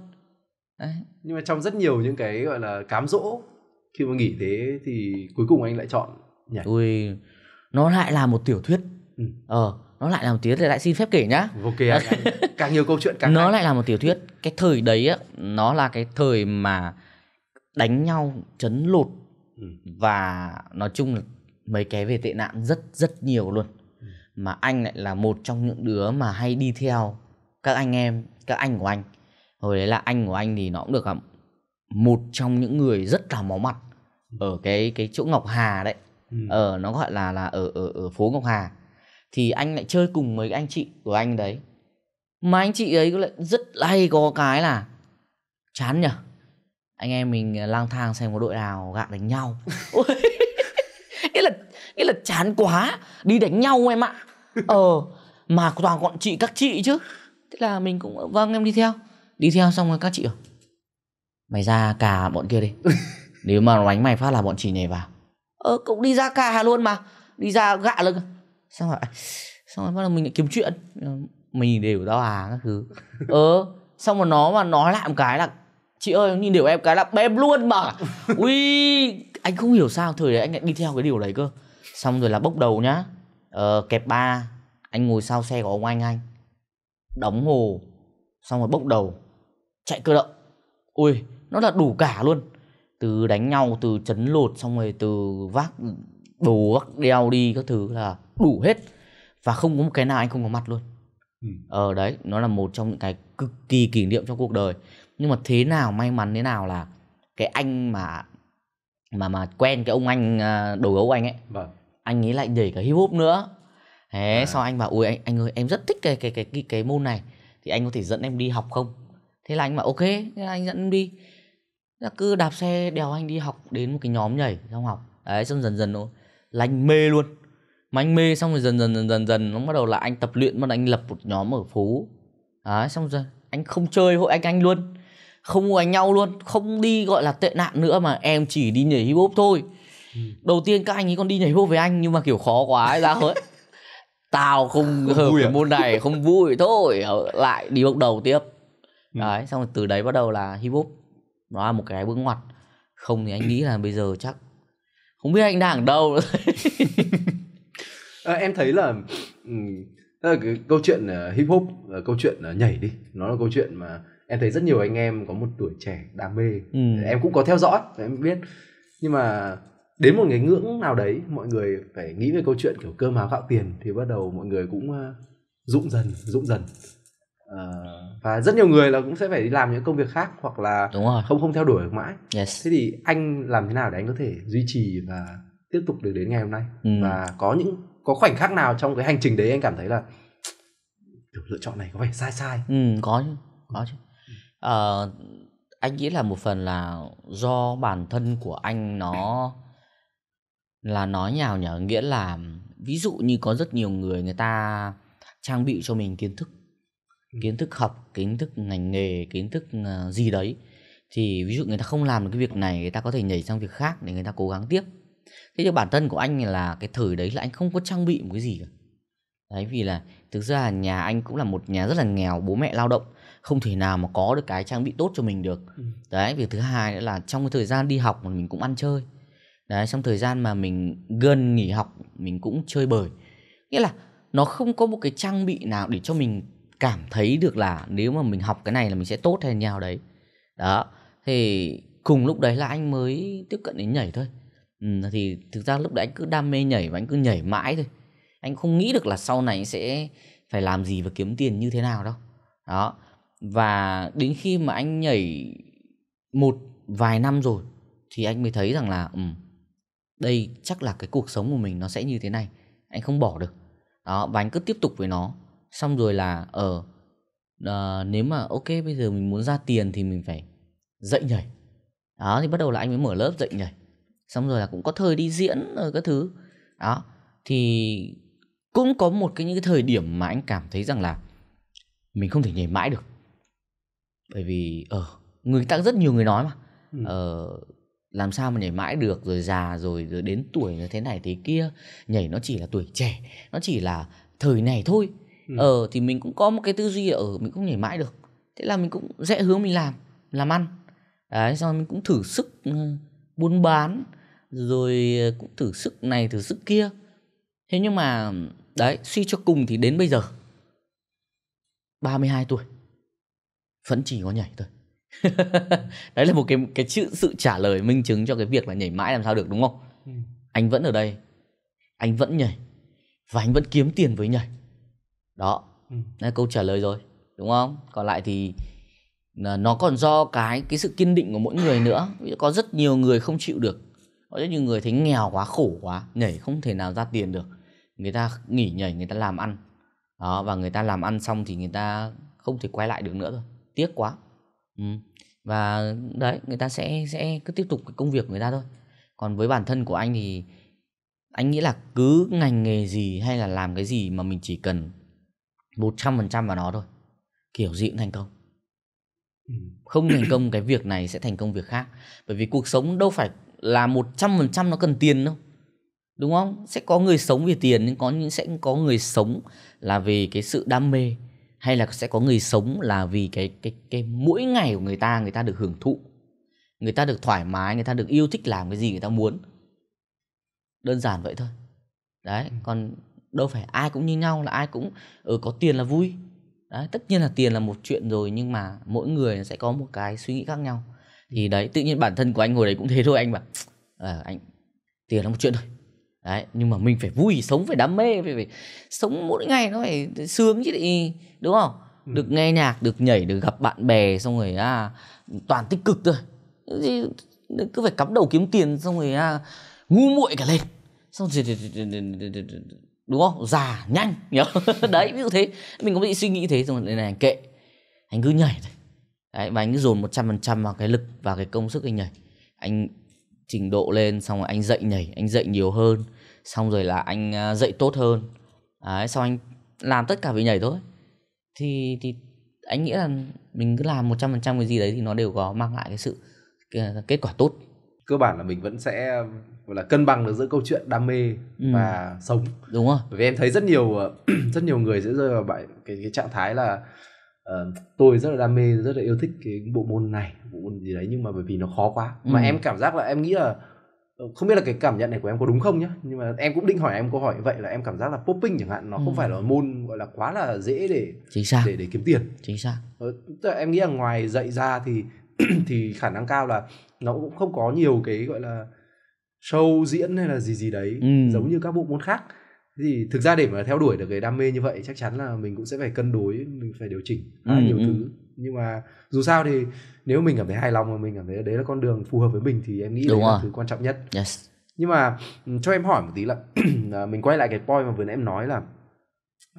Đấy. nhưng mà trong rất nhiều những cái gọi là cám dỗ khi mà nghỉ thế thì cuối cùng anh lại chọn nhỉ ui nó lại là một tiểu thuyết ừ. ờ nó lại là một tiểu thuyết lại xin phép kể nhá ok anh, anh. (laughs) càng nhiều câu chuyện càng nó anh. lại là một tiểu thuyết cái thời đấy á nó là cái thời mà đánh nhau chấn lụt ừ. và nói chung là mấy cái về tệ nạn rất rất nhiều luôn ừ. mà anh lại là một trong những đứa mà hay đi theo các anh em các anh của anh hồi đấy là anh của anh thì nó cũng được một trong những người rất là máu mặt ở cái cái chỗ Ngọc Hà đấy ừ. ờ nó gọi là là ở ở ở phố Ngọc Hà thì anh lại chơi cùng mấy anh chị của anh đấy mà anh chị ấy lại rất hay có cái là chán nhở anh em mình ờ, lang thang xem có đội nào gạ đánh nhau (laughs) nghĩa là nghĩa là chán quá đi đánh nhau em ạ ờ mà toàn bọn chị các chị chứ thế là mình cũng vâng em đi theo Đi theo xong rồi các chị rồi Mày ra cả bọn kia đi (laughs) Nếu mà nó đánh mày phát là bọn chị nhảy vào Ờ cũng đi ra cả luôn mà Đi ra gạ luôn Xong rồi Xong rồi bắt đầu mình lại kiếm chuyện Mình đều tao à các thứ Ờ Xong rồi nó mà nói lại một cái là Chị ơi nhìn đều em cái là bêm luôn mà (laughs) Ui Anh không hiểu sao Thời đấy anh lại đi theo cái điều đấy cơ Xong rồi là bốc đầu nhá ờ, Kẹp ba Anh ngồi sau xe của ông anh anh Đóng hồ Xong rồi bốc đầu chạy cơ động ui nó là đủ cả luôn từ đánh nhau từ chấn lột xong rồi từ vác đồ vác đeo đi các thứ là đủ hết và không có một cái nào anh không có mặt luôn ừ. ờ đấy nó là một trong những cái cực kỳ kỷ niệm trong cuộc đời nhưng mà thế nào may mắn thế nào là cái anh mà mà mà quen cái ông anh à, đồ gấu anh ấy vâng. anh ấy lại nhảy cả hip hop nữa thế à. sau anh bảo ui anh anh ơi em rất thích cái cái cái cái cái môn này thì anh có thể dẫn em đi học không thế là anh bảo ok thế là anh dẫn đi là cứ đạp xe đèo anh đi học đến một cái nhóm nhảy trong học đấy xong dần dần nó là anh mê luôn mà anh mê xong rồi dần dần dần dần dần nó bắt đầu là anh tập luyện mà anh lập một nhóm ở phố đấy xong rồi anh không chơi hội anh anh luôn không mua anh nhau luôn không đi gọi là tệ nạn nữa mà em chỉ đi nhảy hip hop thôi ừ. đầu tiên các anh ấy còn đi nhảy hip hop với anh nhưng mà kiểu khó quá ấy ra (laughs) hết tao không, không hợp với à? môn này không vui thôi lại đi bốc đầu tiếp ừ. đấy xong rồi từ đấy bắt đầu là hip hop nó là một cái bước ngoặt không thì anh nghĩ là bây giờ chắc không biết anh đang ở đâu à, (laughs) em thấy là tức là cái câu chuyện ờ, hip hop là ờ, câu chuyện nhảy đi nó là câu chuyện mà em thấy rất nhiều anh em có một tuổi trẻ đam mê ừ. em cũng có theo dõi em biết nhưng mà đến một cái ngưỡng nào đấy mọi người phải nghĩ về câu chuyện kiểu cơm áo gạo tiền thì bắt đầu mọi người cũng dụng dần dụng dần Ờ, và rất nhiều người là cũng sẽ phải đi làm những công việc khác hoặc là Đúng rồi. không không theo đuổi mãi yes. thế thì anh làm thế nào để anh có thể duy trì và tiếp tục được đến ngày hôm nay ừ. và có những có khoảnh khắc nào trong cái hành trình đấy anh cảm thấy là lựa chọn này có vẻ sai sai ừ có chứ có chứ ờ, anh nghĩ là một phần là do bản thân của anh nó là nói nhào nhở nghĩa là ví dụ như có rất nhiều người người ta trang bị cho mình kiến thức kiến thức học kiến thức ngành nghề kiến thức ờ, gì đấy thì ví dụ người ta không làm được cái việc này người ta có thể nhảy sang việc khác để người ta cố gắng tiếp thế nhưng bản thân của anh là cái thời đấy là anh không có trang bị một cái gì cả đấy vì là thực ra nhà anh cũng là một nhà rất là nghèo bố mẹ lao động không thể nào mà có được cái trang bị tốt cho mình được ừ. đấy việc thứ hai nữa là trong cái thời gian đi học mà mình cũng ăn chơi đấy trong thời gian mà mình gần nghỉ học mình cũng chơi bời nghĩa là nó không có một cái trang bị nào để cho mình cảm thấy được là nếu mà mình học cái này là mình sẽ tốt hay nhau đấy đó thì cùng lúc đấy là anh mới tiếp cận đến nhảy thôi ừ, thì thực ra lúc đấy anh cứ đam mê nhảy và anh cứ nhảy mãi thôi anh không nghĩ được là sau này sẽ phải làm gì và kiếm tiền như thế nào đâu đó và đến khi mà anh nhảy một vài năm rồi thì anh mới thấy rằng là ừ, đây chắc là cái cuộc sống của mình nó sẽ như thế này anh không bỏ được đó và anh cứ tiếp tục với nó xong rồi là ở ờ, uh, ờ, nếu mà ok bây giờ mình muốn ra tiền thì mình phải dậy nhảy đó thì bắt đầu là anh mới mở lớp dậy nhảy xong rồi là cũng có thời đi diễn rồi các thứ đó thì cũng có một cái những cái thời điểm mà anh cảm thấy rằng là mình không thể nhảy mãi được bởi vì ở ờ, uh, người ta rất nhiều người nói mà ừ. ờ, uh, làm sao mà nhảy mãi được rồi già rồi rồi đến tuổi như thế này thế kia nhảy nó chỉ là tuổi trẻ nó chỉ là thời này thôi ừ. ờ thì mình cũng có một cái tư duy ở ờ, mình cũng nhảy mãi được thế là mình cũng dễ hướng mình làm làm ăn đấy xong mình cũng thử sức ừ, buôn bán rồi ờ, cũng thử sức này thử sức kia thế nhưng mà đấy suy cho cùng thì đến bây giờ 32 tuổi vẫn chỉ có nhảy thôi (laughs) đấy là một cái cái chữ sự trả lời minh chứng cho cái việc là nhảy mãi làm sao được đúng không ừ. anh vẫn ở đây anh vẫn nhảy và anh vẫn kiếm tiền với nhảy đó ừ. là câu trả lời rồi đúng không còn lại thì nó còn do cái cái sự kiên định của mỗi người nữa có rất nhiều người không chịu được có rất nhiều người thấy nghèo quá khổ quá nhảy không thể nào ra tiền được người ta nghỉ nhảy người ta làm ăn đó và người ta làm ăn xong thì người ta không thể quay lại được nữa rồi tiếc quá ừ. và đấy người ta sẽ sẽ cứ tiếp tục cái công việc người ta thôi còn với bản thân của anh thì anh nghĩ là cứ ngành nghề gì hay là làm cái gì mà mình chỉ cần 100% vào nó thôi Kiểu gì cũng thành công ừ. Không thành công cái việc này sẽ thành công việc khác Bởi vì cuộc sống đâu phải là 100% nó cần tiền đâu Đúng không? Sẽ có người sống vì tiền Nhưng có những sẽ có người sống là vì cái sự đam mê Hay là sẽ có người sống là vì cái cái cái mỗi ngày của người ta Người ta được hưởng thụ Người ta được thoải mái Người ta được yêu thích làm cái gì người ta muốn Đơn giản vậy thôi Đấy, ừ. còn đâu phải ai cũng như nhau là ai cũng ở ừ, có tiền là vui đấy tất nhiên là tiền là một chuyện rồi nhưng mà mỗi người sẽ có một cái suy nghĩ khác nhau thì đấy tự nhiên bản thân của anh hồi đấy cũng thế thôi anh bảo à, anh tiền là một chuyện thôi đấy nhưng mà mình phải vui sống phải đam mê phải, phải sống mỗi ngày nó phải sướng chứ thì đúng không ừ. được nghe nhạc được nhảy được gặp bạn bè xong rồi à, toàn tích cực thôi cứ phải cắm đầu kiếm tiền xong rồi à, ngu muội cả lên xong rồi đúng không già nhanh nhớ (laughs) đấy ví dụ thế mình có bị suy nghĩ thế rồi này, này kệ anh cứ nhảy thôi. đấy và anh cứ dồn một trăm phần trăm vào cái lực và cái công sức anh nhảy anh trình độ lên xong rồi anh dạy nhảy anh dạy nhiều hơn xong rồi là anh à, dạy tốt hơn đấy xong anh làm tất cả về nhảy thôi thì thì anh nghĩ là mình cứ làm một trăm phần trăm cái gì đấy thì nó đều có mang lại cái sự cái kết quả tốt cơ bản là mình vẫn sẽ gọi là cân bằng được giữa câu chuyện đam mê ừ. và sống đúng không bởi vì em thấy rất nhiều ờ, (clears throat) rất nhiều người sẽ rơi vào bại cái cái trạng thái là uh, tôi rất là đam mê rất là yêu thích cái bộ môn này bộ môn gì đấy nhưng mà bởi vì nó khó quá ừ. mà em cảm giác là em nghĩ là ờ, không biết là cái cảm nhận này của em có đúng không nhá nhưng mà em cũng định hỏi em câu hỏi vậy là em cảm giác là popping chẳng hạn nó ừ. không phải là môn gọi là quá là dễ để chính xác để để kiếm tiền chính xác Tức là em nghĩ là ngoài dạy ra thì (clears throat) thì khả năng cao là nó cũng không có nhiều cái gọi là show diễn hay là gì gì đấy ừ. giống như các bộ môn khác thì thực ra để mà theo đuổi được cái đam mê như vậy chắc chắn là mình cũng sẽ phải cân đối mình phải điều chỉnh khá ừ, nhiều ừ. thứ nhưng mà dù sao thì nếu mình cảm thấy hài lòng và mình cảm thấy đấy là con đường phù hợp với mình thì em nghĩ Đúng đấy rồi. là thứ quan trọng nhất yes. nhưng mà ừ, cho em hỏi một tí là (clears throat) à, mình quay lại cái point mà vừa nãy em nói là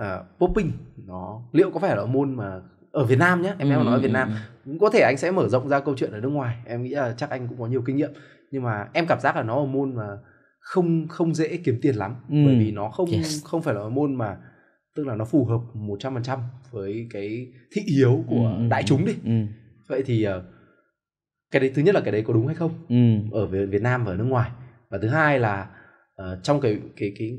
uh, popping nó liệu có phải là môn mà ở Việt Nam nhé em ừ, em nói ở Việt ừ, Nam ừ. cũng có thể anh sẽ mở rộng ra câu chuyện ở nước ngoài em nghĩ là chắc anh cũng có nhiều kinh nghiệm nhưng mà em cảm giác là nó là môn mà không không dễ kiếm tiền lắm ừ. bởi vì nó không yes. không phải là môn mà tức là nó phù hợp 100% với cái thị hiếu của ừ, ừ, đại chúng đi. Ừ. Vậy thì ờ, cái đấy thứ nhất là cái đấy có đúng hay không? Ừ. Ở Việt Nam và ở nước ngoài. Và thứ hai là uh, trong cái cái cái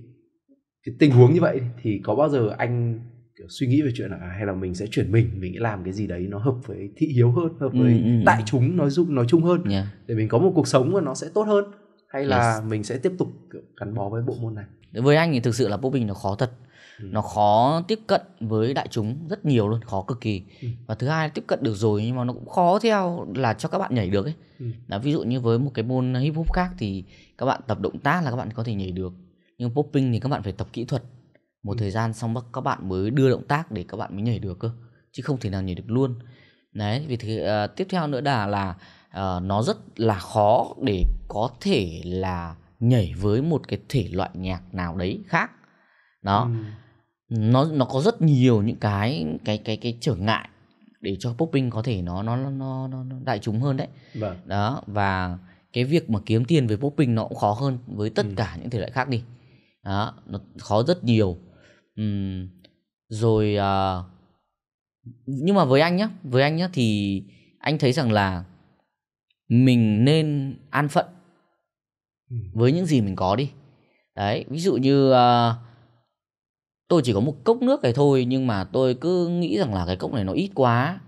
cái tình huống như vậy thì có bao giờ anh kiểu suy nghĩ về chuyện là à, hay là mình sẽ chuyển mình mình làm cái gì đấy nó hợp với thị hiếu hơn hợp với ừ, ừ, đại ừ. chúng nói chung nói chung hơn yeah. để mình có một cuộc sống mà nó sẽ tốt hơn hay là yes. mình sẽ tiếp tục kiểu gắn bó với bộ môn này với anh thì thực sự là bố bình nó khó thật ừ. nó khó tiếp cận với đại chúng rất nhiều luôn khó cực kỳ ừ. và thứ hai tiếp cận được rồi nhưng mà nó cũng khó theo là cho các bạn nhảy được ấy ừ. là ví dụ như với một cái môn hip hop khác thì các bạn tập động tác là các bạn có thể nhảy được nhưng popping thì các bạn phải tập kỹ thuật một ừ. thời gian xong các bạn mới đưa động tác để các bạn mới nhảy được cơ chứ không thể nào nhảy được luôn đấy vì thế uh, tiếp theo nữa là là ờ, uh, nó rất là khó để có thể là nhảy với một cái thể loại nhạc nào đấy khác đó ừ. nó nó có rất nhiều những cái cái cái cái trở ngại để cho popping có thể nó nó nó nó, nó đại chúng hơn đấy vâng. đó và cái việc mà kiếm tiền với popping nó cũng khó hơn với tất ừ. cả những thể loại khác đi đó nó khó rất nhiều rồi à, nhưng mà với anh nhé với anh nhé thì anh thấy rằng là mình nên an phận với những gì mình có đi. Đấy, ví dụ như à, tôi chỉ có một cốc nước này thôi nhưng mà tôi cứ nghĩ rằng là cái cốc này nó ít quá.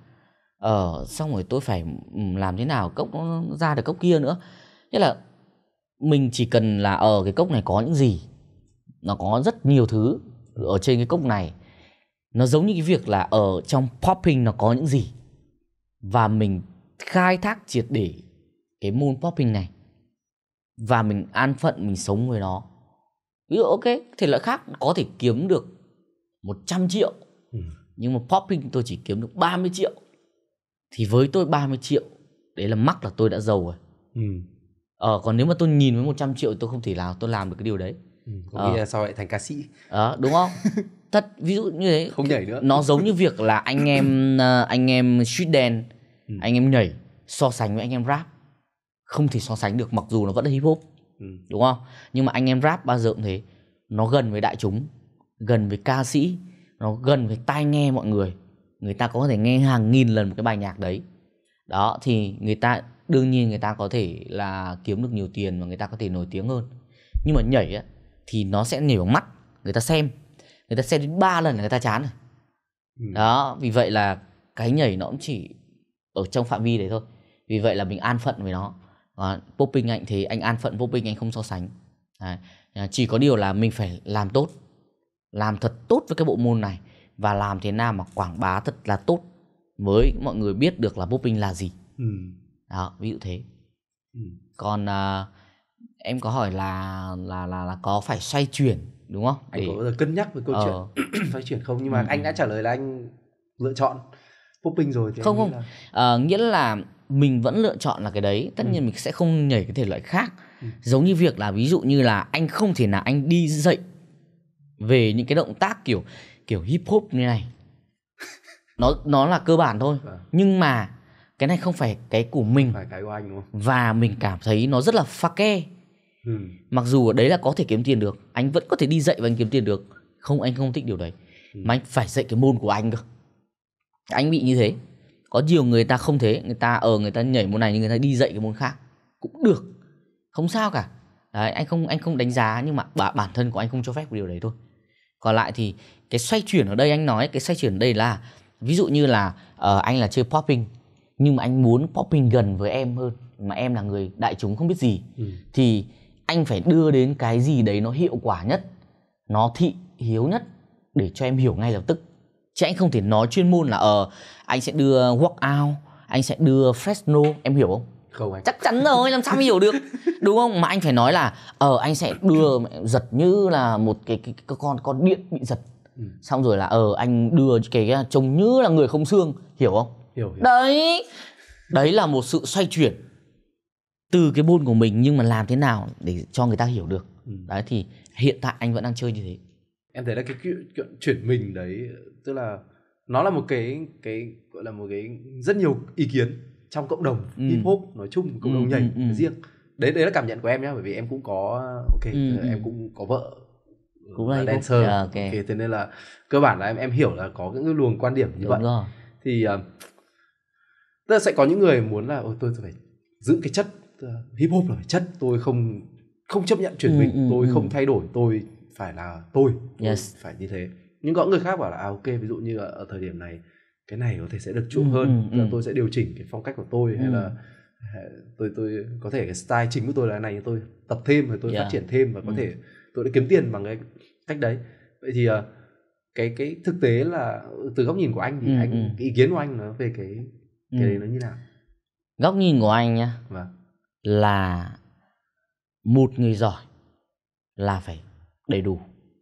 Ờ xong rồi tôi phải làm thế nào cốc nó ra được cốc kia nữa. Nghĩa là mình chỉ cần là ở ờ, cái cốc này có những gì nó có rất nhiều thứ ở trên cái cốc này nó giống như cái việc là ở trong popping nó có những gì và mình khai thác triệt để cái môn popping này và mình an phận mình sống với nó ví dụ ok thể loại khác có thể kiếm được 100 triệu ừ. nhưng mà popping tôi chỉ kiếm được 30 triệu thì với tôi 30 triệu đấy là mắc là tôi đã giàu rồi ừ. ờ còn nếu mà tôi nhìn với 100 triệu tôi không thể nào tôi làm được cái điều đấy ừ, có ờ. là sau lại thành ca sĩ ờ, đúng không (laughs) thật ví dụ như thế không nhảy nữa nó giống như việc là anh em (coughs) ờ, anh em street dance ừ. anh em nhảy so sánh với anh em rap không thể so sánh được mặc dù nó vẫn là hip hop ừ. đúng không nhưng mà anh em rap bao giờ cũng thế nó gần với đại chúng gần với ca sĩ nó gần với tai nghe mọi người người ta có thể nghe hàng nghìn lần một cái bài nhạc đấy đó thì người ta đương nhiên người ta có thể là kiếm được nhiều tiền và người ta có thể nổi tiếng hơn nhưng mà nhảy ấy, thì nó sẽ nhảy bằng mắt người ta xem người ta xem đến 3 lần là người ta chán rồi ừ. đó vì vậy là cái nhảy nó cũng chỉ ở trong phạm vi đấy thôi vì vậy là mình an phận với nó và popping anh thì anh an phận popping anh không so sánh đấy. À, chỉ có điều là mình phải làm tốt làm thật tốt với cái bộ môn này và làm thế nào mà quảng bá thật là tốt với mọi người biết được là popping là gì ừ. đó ví dụ thế ừ. còn uh, em có hỏi là là là là có phải xoay chuyển đúng không để... anh có bao giờ cân nhắc về câu ờ. chuyện (clears throat) xoay chuyển không nhưng mà ừ. anh đã trả lời là anh lựa chọn popping rồi thì không không là... À, nghĩa là mình vẫn lựa chọn là cái đấy tất ừ. nhiên mình sẽ không nhảy cái thể loại khác ừ. giống như việc là ví dụ như là anh không thể nào anh đi dậy về những cái động tác kiểu kiểu hip hop như này (laughs) nó nó là cơ bản thôi à. nhưng mà cái này không phải cái của mình phải cái của anh đúng không? và mình cảm thấy nó rất là pha ke ừ. mặc dù ở đấy là có thể kiếm tiền được anh vẫn có thể đi dạy và anh kiếm tiền được không anh không thích điều đấy ừ. mà anh phải dạy cái môn của anh cơ anh bị như thế có nhiều người ta không thế người ta ở ờ, người ta nhảy môn này nhưng người ta đi dạy cái môn khác cũng được không sao cả đấy, anh không anh không đánh giá nhưng mà bản thân của anh không cho phép điều đấy thôi còn lại thì cái xoay chuyển ở đây anh nói cái xoay chuyển ở đây là ví dụ như là uh, anh là chơi popping nhưng mà anh muốn popping gần với em hơn mà em là người đại chúng không biết gì ừ. thì anh phải đưa đến cái gì đấy nó hiệu quả nhất nó thị hiếu nhất để cho em hiểu ngay lập tức chứ anh không thể nói chuyên môn là ờ anh sẽ đưa workout anh sẽ đưa fresno em hiểu không không anh. chắc chắn rồi làm sao mà hiểu được đúng không mà anh phải nói là ờ anh sẽ đưa giật như là một cái, cái, cái con con điện bị giật ừ. xong rồi là ờ anh đưa cái, cái trông như là người không xương hiểu không hiểu, hiểu. đấy đấy là một sự xoay chuyển từ cái môn của mình nhưng mà làm thế nào để cho người ta hiểu được ừ. đấy thì hiện tại anh vẫn đang chơi như thế em thấy là cái chuyện chuyển mình đấy tức là nó là một cái cái gọi là một cái rất nhiều ý kiến trong cộng đồng ừ. hip hop nói chung cộng ừ, đồng nhảy ừ, ừ. riêng đấy đấy là cảm nhận của em nhé bởi vì em cũng có ok ừ, ừ. em cũng có vợ cũng là dancer cũng... Yeah, okay. ok thế nên là cơ bản là em em hiểu là có những cái luồng quan điểm như Đúng vậy rồi. thì uh, tức là sẽ có những người muốn là ôi tôi phải giữ cái chất Uh, hip hop là phải chất tôi không không chấp nhận chuyển ừ, mình ừ, tôi ừ. không thay đổi tôi phải là tôi, tôi yes. phải như thế nhưng có người khác bảo là à ok ví dụ như ở, ở thời điểm này cái này có thể sẽ được chuộng ừ, hơn ừ, là ừ. tôi sẽ điều chỉnh cái phong cách của tôi hay ừ. hay là tôi tôi có thể cái style chính của tôi là này tôi tập thêm rồi tôi yeah. phát triển thêm và có ừ. thể tôi đã kiếm tiền bằng cái cách đấy vậy thì ờ, cái cái thực tế là từ góc nhìn của anh thì ừ, anh ừ. ý kiến của anh nó về cái cái ừ. đấy nó như nào góc nhìn của anh nhá vâng là một người giỏi là phải đầy đủ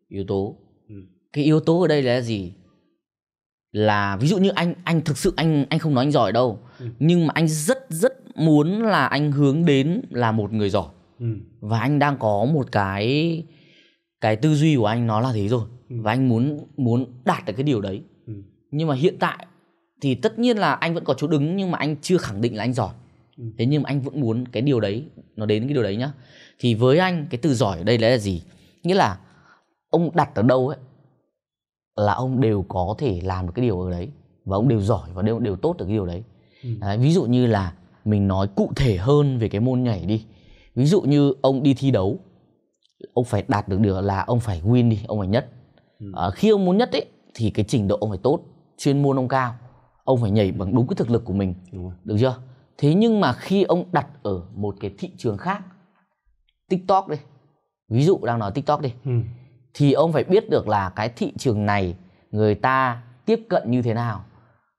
yếu tố ừ. cái yếu tố ở đây là gì là ví dụ như anh anh thực sự anh anh không nói anh giỏi đâu ừ. nhưng mà anh rất rất muốn là anh hướng đến là một người giỏi ừ. và anh đang có một cái cái tư duy của anh nó là thế rồi ừ. và anh muốn muốn đạt được cái điều đấy ừ. nhưng mà hiện tại thì tất nhiên là anh vẫn có chỗ đứng nhưng mà anh chưa khẳng định là anh giỏi Ừ. thế nhưng mà anh vẫn muốn cái điều đấy nó đến cái điều đấy nhá thì với anh cái từ giỏi ở đây là gì nghĩa là ông đặt ở đâu ấy là ông đều có thể làm được cái điều ở đấy và ông đều giỏi và đều đều tốt được cái điều đấy ừ. đấy, ví dụ như là mình nói cụ thể hơn về cái môn nhảy đi ví dụ như ông đi thi đấu ông phải đạt được điều là ông phải win đi ông phải nhất ừ. à, khi ông muốn nhất ấy thì cái trình độ ông phải tốt chuyên môn ông cao ông phải nhảy bằng đúng cái thực lực của mình được chưa thế nhưng mà khi ông đặt ở một cái thị trường khác tiktok đi ví dụ đang nói tiktok đi ừ. thì ông phải biết được là cái thị trường này người ta tiếp cận như thế nào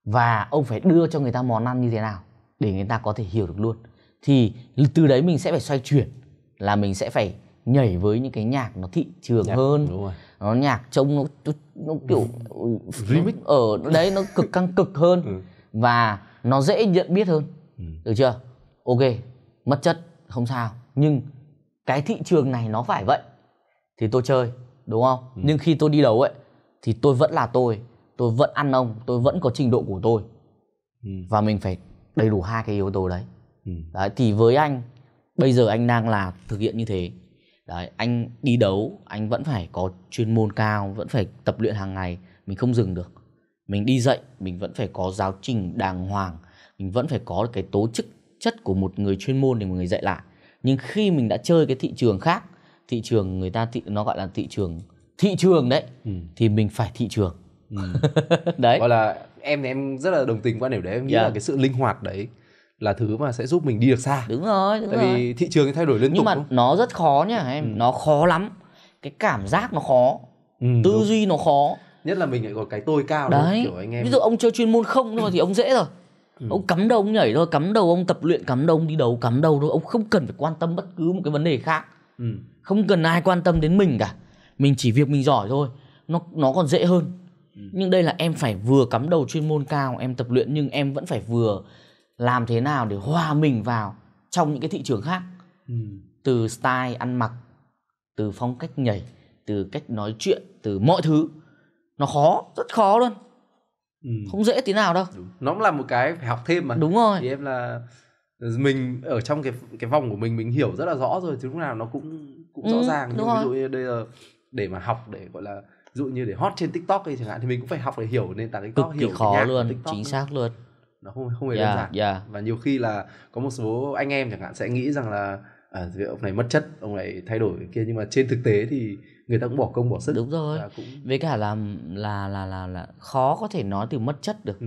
và ông phải đưa cho người ta món ăn như thế nào để người ta có thể hiểu được luôn thì từ đấy mình sẽ phải xoay chuyển là mình sẽ phải nhảy với những cái nhạc nó thị trường nhạc, hơn đúng rồi. nó nhạc trông nó, nó, kiểu remix ở đấy nó cực căng cực hơn ừ. và nó dễ nhận biết hơn Ừ. được chưa ok mất chất không sao nhưng cái thị trường này nó phải vậy thì tôi chơi đúng không ừ. nhưng khi tôi đi đấu ấy thì tôi vẫn là tôi tôi vẫn ăn ông tôi vẫn có trình độ của tôi ừ. và mình phải đầy đủ hai cái yếu tố đấy ừ. đấy thì với anh bây giờ anh đang là thực hiện như thế đấy anh đi đấu anh vẫn phải có chuyên môn cao vẫn phải tập luyện hàng ngày mình không dừng được mình đi dạy mình vẫn phải có giáo trình đàng hoàng mình vẫn phải có cái tố chức chất của một người chuyên môn để một người dạy lại nhưng khi mình đã chơi cái thị trường khác thị trường người ta thị nó gọi là thị trường thị trường đấy ừ. thì mình phải thị trường ừ. (laughs) đấy gọi là em thì em rất là đồng tình quan điểm đấy em nghĩ yeah. Dạ. là cái sự linh hoạt đấy là thứ mà sẽ giúp mình đi được xa đúng rồi đúng tại rồi. vì thị trường thay đổi liên nhưng tục nhưng mà không? nó rất khó nha em ừ. nó khó lắm cái cảm giác nó khó ừ, tư đúng. duy nó khó nhất là mình lại có cái tôi cao đấy, đấy. kiểu anh em ví dụ ông chơi chuyên môn không nhưng mà thì ông dễ rồi ừ. ông cắm đầu ông nhảy thôi cắm đầu ông tập luyện cắm đầu ông đi đấu cắm đầu thôi ông không cần phải quan tâm bất cứ một cái vấn đề khác ừ. không cần ai quan tâm đến mình cả mình chỉ việc mình giỏi thôi nó nó còn dễ hơn ừ. nhưng đây là em phải vừa cắm đầu chuyên môn cao em tập luyện nhưng em vẫn phải vừa làm thế nào để hòa mình vào trong những cái thị trường khác ừ. từ style ăn mặc từ phong cách nhảy từ cách nói chuyện từ mọi thứ nó khó rất khó luôn Ừ. không dễ tí nào đâu đúng. nó cũng là một cái phải học thêm mà đúng rồi thì em là mình ở trong cái cái vòng của mình mình hiểu rất là rõ rồi thì lúc nào nó cũng cũng ừ, rõ ràng nhưng ví dụ như đây là để mà học để gọi là dụ như để hot trên tiktok ấy chẳng hạn thì mình cũng phải học để hiểu nên tảng tiktok cực kỳ hiểu khó nhạc, luôn TikTok chính xác luôn nó không không hề yeah, đơn giản yeah. và nhiều khi là có một số anh em chẳng hạn sẽ nghĩ rằng là à, ông này mất chất ông này thay đổi kia nhưng mà trên thực tế thì người ta cũng bỏ công bỏ sức đúng rồi cũng... với cả là là là là là khó có thể nói từ mất chất được ừ.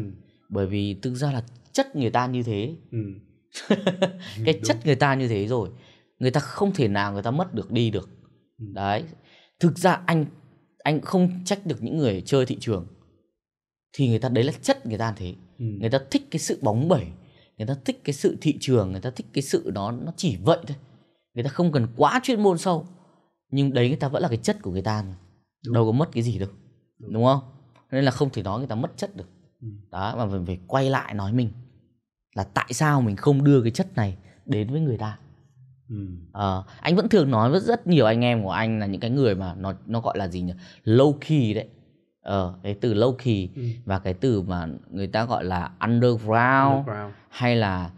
bởi vì thực ra là chất người ta như thế ừ. (laughs) cái ừ, đúng. chất người ta như thế rồi người ta không thể nào người ta mất được đi được ừ. đấy thực ra anh anh không trách được những người chơi thị trường thì người ta đấy là chất người ta thế ừ. người ta thích cái sự bóng bẩy người ta thích cái sự thị trường người ta thích cái sự đó nó chỉ vậy thôi người ta không cần quá chuyên môn sâu nhưng đấy người ta vẫn là cái chất của người ta mà. đâu có mất cái gì đâu đúng. đúng không nên là không thể nói người ta mất chất được ừ. đó mà mình phải quay lại nói mình là tại sao mình không đưa cái chất này đến với người ta ừ. à, anh vẫn thường nói với rất nhiều anh em của anh là những cái người mà nó nó gọi là gì nhỉ low key đấy ờ cái từ low key ừ. và cái từ mà người ta gọi là underground, underground hay là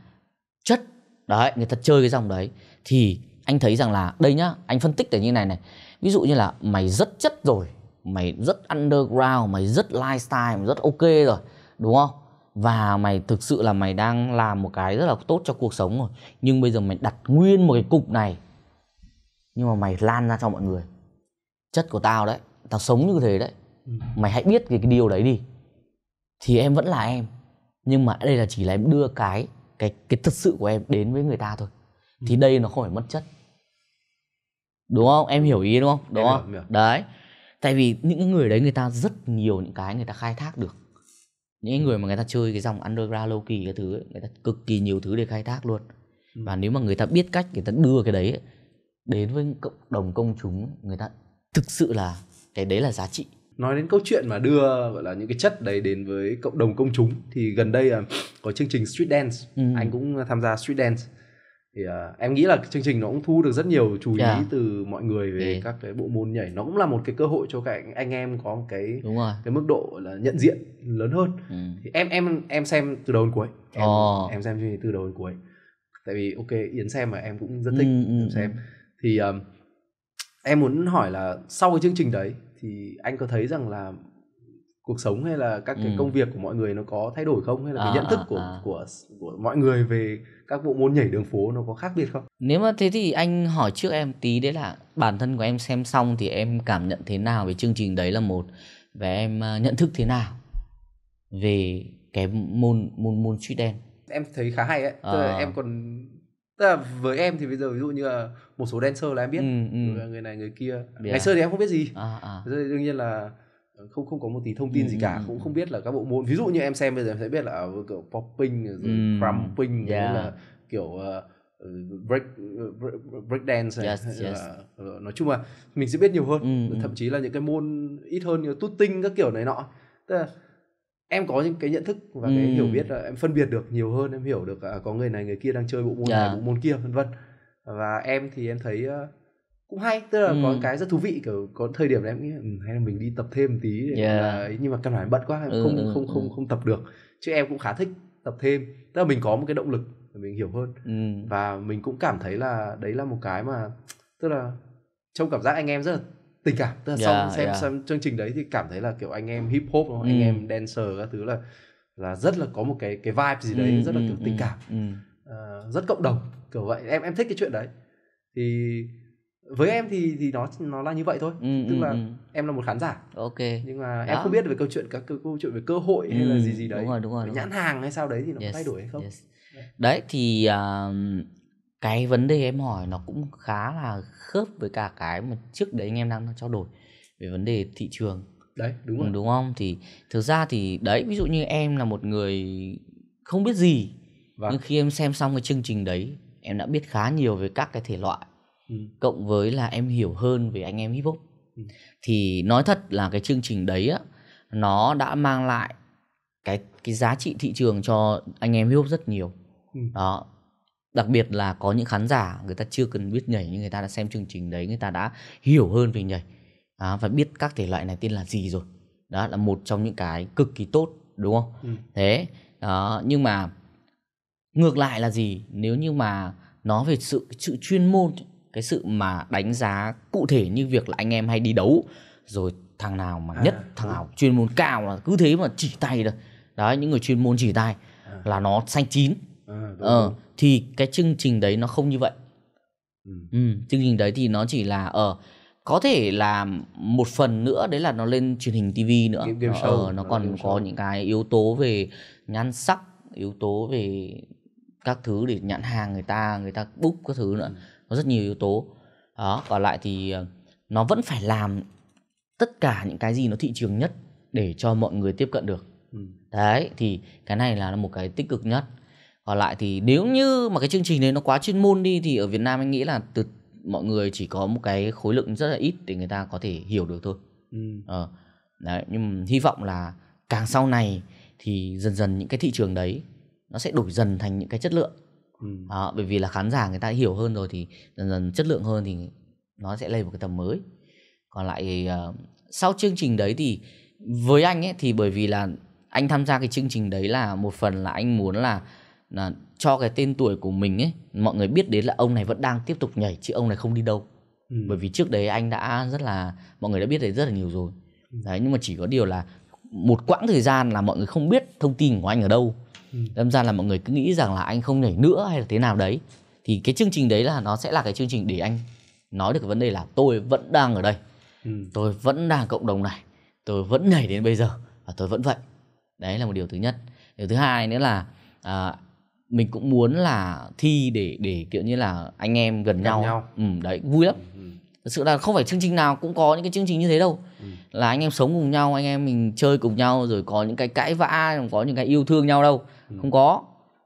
chất đấy người ta chơi cái dòng đấy thì anh thấy rằng là đây nhá anh phân tích để như này này ví dụ như là mày rất chất rồi mày rất underground mày rất lifestyle mày rất ok rồi đúng không và mày thực sự là mày đang làm một cái rất là tốt cho cuộc sống rồi nhưng bây giờ mày đặt nguyên một cái cục này nhưng mà mày lan ra cho mọi người chất của tao đấy tao sống như thế đấy ừ. mày hãy biết về cái điều đấy đi thì em vẫn là em nhưng mà đây là chỉ là em đưa cái cái cái thật sự của em đến với người ta thôi Ừ. thì đây nó không phải mất chất đúng không em hiểu ý đúng không đúng không hiểu, hiểu. đấy tại vì những người đấy người ta rất nhiều những cái người ta khai thác được những người mà người ta chơi cái dòng underground low kỳ cái thứ ấy, người ta cực kỳ nhiều thứ để khai thác luôn ừ. và nếu mà người ta biết cách người ta đưa cái đấy đến với cộng đồng công chúng người ta thực sự là cái đấy là giá trị nói đến câu chuyện mà đưa gọi là những cái chất đấy đến với cộng đồng công chúng thì gần đây có chương trình street dance ừ. anh cũng tham gia street dance thì uh, em nghĩ là chương trình nó cũng thu được rất nhiều chú ý yeah. Dạ. từ mọi người về yeah. các cái bộ môn nhảy nó cũng là một cái cơ hội cho các anh em có một cái Đúng rồi. cái mức độ là nhận diện lớn hơn ừ. thì em em em xem từ đầu đến cuối em, oh. em xem chương trình từ đầu đến cuối tại vì ok yến xem mà em cũng rất ừ, thích ừ, ừ. xem ừ. thì um, em muốn hỏi là sau cái chương trình đấy thì anh có thấy rằng là cuộc sống hay là các cái ừ. công việc của mọi người nó có thay đổi không hay là à, cái nhận thức à, của à. của của mọi người về các bộ môn nhảy đường phố nó có khác biệt không nếu mà thế thì anh hỏi trước em tí đấy là bản thân của em xem xong thì em cảm nhận thế nào về chương trình đấy là một và em à, nhận thức thế nào về cái môn môn môn street dance em thấy khá hay ấy tức là à. em còn tức là với em thì bây giờ ví dụ như là một số dancer là em biết ừ, ừ. người này người kia biết ngày à? xưa thì em không biết gì à, à. Rồi đương nhiên là Ờ, không không có một tí thông tin ừ, gì cả cũng ừ, ừ. không biết là các bộ môn ví dụ như em xem bây giờ em sẽ biết là ờ, kiểu popping rồi ừ, crumping yeah. là kiểu uh, break break dance này. Yes, yes. nói chung là mình sẽ biết nhiều hơn ừ, ừ, thậm chí là những cái môn ít hơn như tutting các kiểu này nọ tức là em có những cái nhận thức và ừ. cái hiểu biết là em phân biệt được nhiều hơn em hiểu được à, có người này người kia đang chơi bộ môn yeah. này bộ môn kia vân vân và em thì em thấy cũng hay tức là ừ. có cái rất thú vị kiểu có thời điểm em nghĩ ừ, hay là mình đi tập thêm một tí để yeah. là, nhưng mà căn bản bận quá em ừ, không không không ừ. không tập được chứ em cũng khá thích tập thêm tức là mình có một cái động lực để mình hiểu hơn ừ. và mình cũng cảm thấy là đấy là một cái mà tức là trong cảm giác anh em rất là tình cảm tức là yeah, sau xem yeah. xem chương trình đấy thì cảm thấy là kiểu anh em hip hop Ừ. anh em dancer các thứ là là rất là có một cái cái vibe gì đấy ừ, rất là ừ, kiểu tình cảm ừ. Uh, rất cộng đồng kiểu vậy em em thích cái chuyện đấy thì với em thì thì nó nó là như vậy thôi ừ, tức ừ, là ừ. em là một khán giả ok nhưng mà Đó. em không biết về câu chuyện các câu chuyện về cơ hội ừ, hay là ừ, gì gì đấy đúng rồi đúng rồi đúng nhãn rồi. hàng hay sao đấy thì nó yes, thay đổi hay không yes. đấy thì uh, cái vấn đề em hỏi nó cũng khá là khớp với cả cái mà trước đấy anh em đang trao đổi về vấn đề thị trường đấy đúng rồi. Ừ, đúng không thì thực ra thì đấy ví dụ như em là một người không biết gì vâng. nhưng khi em xem xong cái chương trình đấy em đã biết khá nhiều về các cái thể loại Ừ. cộng với là em hiểu hơn về anh em hip hop ừ. thì nói thật là cái chương trình đấy á nó đã mang lại cái cái giá trị thị trường cho anh em hip hop rất nhiều ừ. đó đặc biệt là có những khán giả người ta chưa cần biết nhảy nhưng người ta đã xem chương trình đấy người ta đã hiểu hơn về nhảy à, và biết các thể loại này tên là gì rồi đó là một trong những cái cực kỳ tốt đúng không ừ. thế đó nhưng mà ngược lại là gì nếu như mà nó về sự sự chuyên môn cái sự mà đánh giá cụ thể như việc là anh em hay đi đấu rồi thằng nào mà nhất à, thằng nào chuyên môn cao là cứ thế mà chỉ tay rồi đấy những người chuyên môn chỉ tay à. là nó xanh chín à, ờ, thì cái chương trình đấy nó không như vậy ừ. Ừ, chương trình đấy thì nó chỉ là ở ờ, uh, có thể là một phần nữa đấy là nó lên truyền hình tv nữa game, game show, ờ, nó, nó còn có show. những cái yếu tố về nhan sắc yếu tố về các thứ để nhãn hàng người ta người ta book các thứ nữa ừ có rất nhiều yếu tố đó còn lại thì ờ, nó vẫn phải làm tất cả những cái gì nó thị trường nhất để cho mọi người tiếp cận được ừ. đấy thì cái này là một cái tích cực nhất còn lại thì nếu như mà cái chương trình này nó quá chuyên môn đi thì ở Việt Nam anh nghĩ là từ mọi người chỉ có một cái khối lượng rất là ít để người ta có thể hiểu được thôi ừ. ờ, đấy nhưng mà hy vọng là càng sau này thì dần dần những cái thị trường đấy nó sẽ đổi dần thành những cái chất lượng à, bởi vì là khán giả người ta hiểu hơn rồi thì dần dần chất lượng hơn thì nó sẽ lên một cái tầm mới còn lại uh, sau chương trình đấy thì với anh ấy thì bởi vì là anh tham gia cái chương trình đấy là một phần là anh muốn là là cho cái tên tuổi của mình ấy mọi người biết đến là ông này vẫn đang tiếp tục nhảy chứ ông này không đi đâu ừ. bởi vì trước đấy anh đã rất là mọi người đã biết đấy rất là nhiều rồi ừ. đấy nhưng mà chỉ có điều là một quãng thời gian là mọi người không biết thông tin của anh ở đâu ừ. đâm ra là mọi người cứ nghĩ rằng là anh không nhảy nữa hay là thế nào đấy thì cái chương trình đấy là nó sẽ là cái chương trình để anh nói được cái vấn đề là tôi vẫn đang ở đây ừ. tôi vẫn đang cộng đồng này tôi vẫn nhảy đến bây giờ và tôi vẫn vậy đấy là một điều thứ nhất điều thứ hai nữa là à, mình cũng muốn là thi để để kiểu như là anh em gần, gần nhau. nhau ừ đấy vui lắm ừ, ừ. thật sự là không phải chương trình nào cũng có những cái chương trình như thế đâu ừ. là anh em sống cùng nhau anh em mình chơi cùng nhau rồi có những cái cãi vã có những cái yêu thương nhau đâu Ừ. không có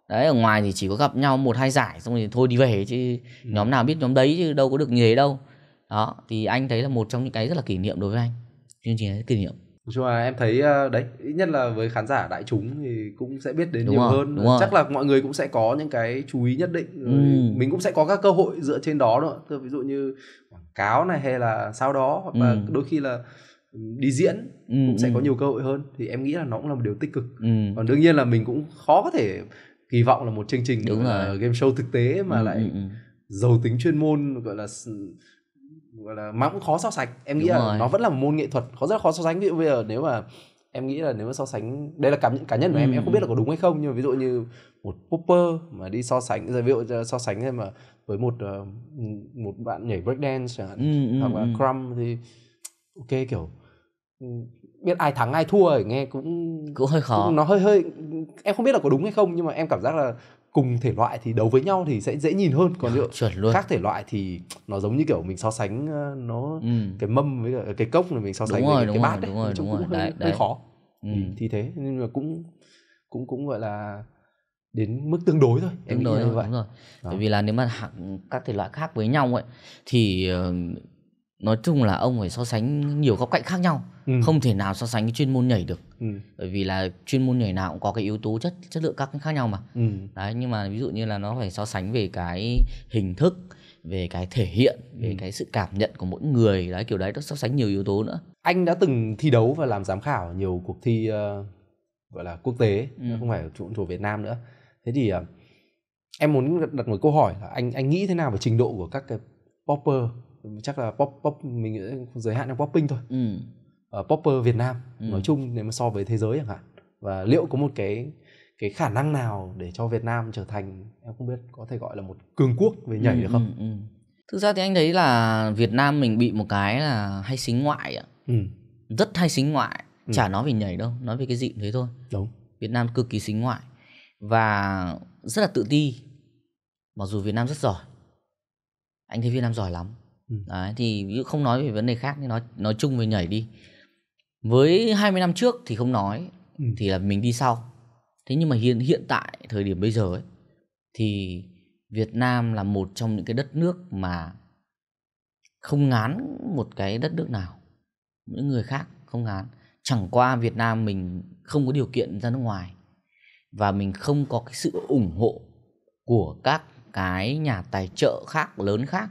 đấy ở ngoài thì chỉ có gặp nhau một hai giải xong thì thôi đi về chứ ừ. nhóm nào biết nhóm đấy chứ đâu có được như thế đâu đó thì anh thấy là một trong những cái rất là kỷ niệm đối với anh chương trình ấy kỷ niệm nói chung là em thấy ờ, đấy ít nhất là với khán giả đại chúng thì cũng sẽ biết đến đúng nhiều rồi, hơn đúng chắc rồi. là mọi người cũng sẽ có những cái chú ý nhất định ừ. mình cũng sẽ có các cơ hội dựa trên đó nữa ví dụ như quảng cáo này hay là sau đó hoặc là ừ. đôi khi là đi diễn ừ, cũng sẽ ừ. có nhiều cơ hội hơn thì em nghĩ là nó cũng là một điều tích cực ừ. còn đương nhiên là mình cũng khó có thể kỳ vọng là một chương trình Đúng là game show thực tế mà ừ, lại ừ, ừ. giàu tính chuyên môn gọi là gọi là mà cũng khó so sánh em nghĩ Đúng là nó vẫn là một môn nghệ thuật khó rất khó so sánh ví dụ bây giờ nếu mà em nghĩ là nếu mà so sánh đây là cảm nhận cá nhân của ừ. em em không biết ừ. là có đúng hay không nhưng mà ví dụ như một popper mà đi so sánh rồi ví dụ so sánh mà với một ờ, một bạn nhảy breakdance chẳng hạn ừ, ừ hoặc là ừ. crumb thì ok kiểu Ừ, biết ai thắng ai thua rồi nghe cũng cũng hơi khó nó hơi hơi em không biết là có đúng hay không nhưng mà em cảm giác là cùng thể loại thì đấu với nhau thì sẽ dễ nhìn hơn còn liệu chuẩn luôn khác thể loại thì nó giống như kiểu mình so sánh ờ, nó ừ. cái mâm với cả cái cốc là mình so sánh đúng với rồi, cái, cái bát đúng đấy đúng rồi, đúng cũng rồi. Hơi, đấy, đấy. hơi khó ừ. thì, thế nhưng mà cũng cũng cũng gọi là đến mức tương đối thôi tương đối như vậy. đúng rồi bởi vì là nếu mà hạng các thể loại khác với nhau ấy thì ờ, nói chung là ông phải so sánh nhiều góc cạnh khác nhau ừ. không thể nào so sánh cái chuyên môn nhảy được ừ. bởi vì là chuyên môn nhảy nào cũng có cái yếu tố chất chất lượng các khác nhau mà ừ. đấy nhưng mà ví dụ như là nó phải so sánh về cái hình thức về cái thể hiện ừ. về ừ. cái sự cảm nhận của mỗi người đấy kiểu đấy nó so sánh nhiều yếu tố nữa anh đã từng thi đấu và làm giám khảo nhiều cuộc thi uh, gọi là quốc tế ừ. không phải thuộc Việt Nam nữa thế thì uh, em muốn đặt một câu hỏi là anh anh nghĩ thế nào về trình độ của các cái popper chắc là pop pop mình giới hạn trong popping thôi ừ uh, popper Việt Nam ừ. nói chung nếu mà so với thế giới chẳng hạn và liệu có một cái cái khả năng nào để cho Việt Nam trở thành em không biết có thể gọi là một cường quốc về ừ, nhảy ừ, được không? Ừ, ừ. Thực ra thì anh thấy là Việt Nam mình bị một cái là hay xính ngoại ạ. Ừ. Rất hay xính ngoại, ừ. chả nói về nhảy đâu, nói về cái gì thế thôi. Đúng. Việt Nam cực kỳ xính ngoại và rất là tự ti. Mặc dù Việt Nam rất giỏi. Anh thấy Việt Nam giỏi lắm. Ừ. Đấy thì không nói về vấn đề khác nhưng nói nói chung về nhảy đi với 20 năm trước thì không nói ừ. thì là mình đi sau thế nhưng mà hiện hiện tại thời điểm bây giờ ấy, thì Việt Nam là một trong những cái đất nước mà không ngán một cái đất nước nào những người khác không ngán chẳng qua Việt Nam mình không có điều kiện ra nước ngoài và mình không có cái sự ủng hộ của các cái nhà tài trợ khác lớn khác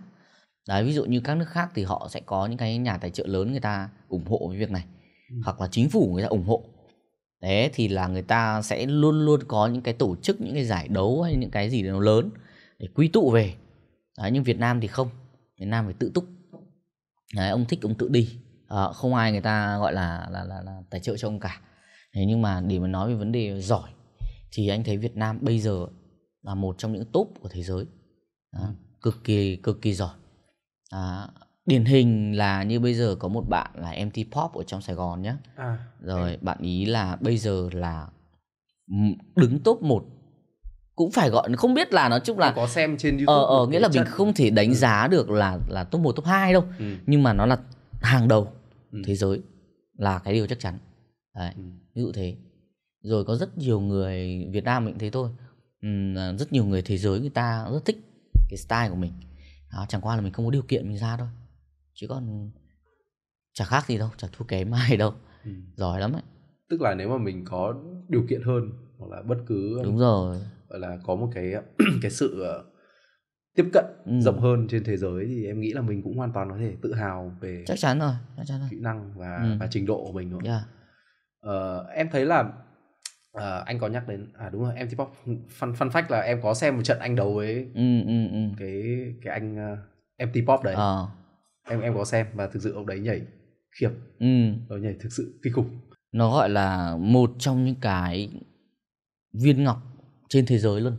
đấy ví dụ như các nước khác thì họ sẽ có những cái nhà tài trợ lớn người ta ủng hộ với việc này Ừ. hoặc là chính phủ người ta ủng hộ thế thì là người ta sẽ luôn luôn có những cái tổ chức những cái giải đấu hay những cái gì đó lớn để quy tụ về đấy, nhưng Việt Nam thì không Việt Nam phải tự túc đấy, ông thích ông tự đi à, không ai người ta gọi là là là, là tài trợ cho ông cả thế nhưng mà để mà nói về vấn đề giỏi thì anh thấy Việt Nam bây giờ là một trong những top của thế giới à, cực kỳ cực kỳ giỏi à, điển hình là như bây giờ có một bạn là MT Pop ở trong Sài Gòn nhé à, rồi okay. bạn ý là bây giờ là đứng top 1 cũng phải gọi không biết là nói chung là có xem trên ờ, YouTube ờ, ờ nghĩa là mình không thể đánh ừ. giá được là là top 1 top 2 đâu ừ. nhưng mà nó là hàng đầu ừ. thế giới là cái điều chắc chắn Đấy, ừ. ví dụ thế rồi có rất nhiều người Việt Nam mình thấy thôi ừ, à, rất nhiều người thế giới người ta rất thích cái style của mình đó, chẳng qua là mình không có điều kiện mình ra thôi chứ còn chả khác gì đâu chả thua kém ai đâu ừ. giỏi lắm ấy tức là nếu mà mình có điều kiện hơn hoặc là bất cứ đúng rồi gọi là có một cái (clears throat) cái sự ờ, tiếp cận ừ. rộng hơn trên thế giới thì em nghĩ là mình cũng hoàn toàn có thể tự hào về chắc chắn rồi, chắc chắn rồi. kỹ năng và ừ. và trình độ của mình rồi yeah. uh, em thấy là uh, anh có nhắc đến à đúng rồi em thì bóc phân phân phách là em có xem một trận anh đấu với ừ, ừ, ừ. cái cái anh uh, MT Pop đấy. Ờ em em có xem và thực sự ông đấy nhảy khiếp ừ. ông nhảy thực sự kinh khủng nó gọi là một trong những cái viên ngọc trên thế giới luôn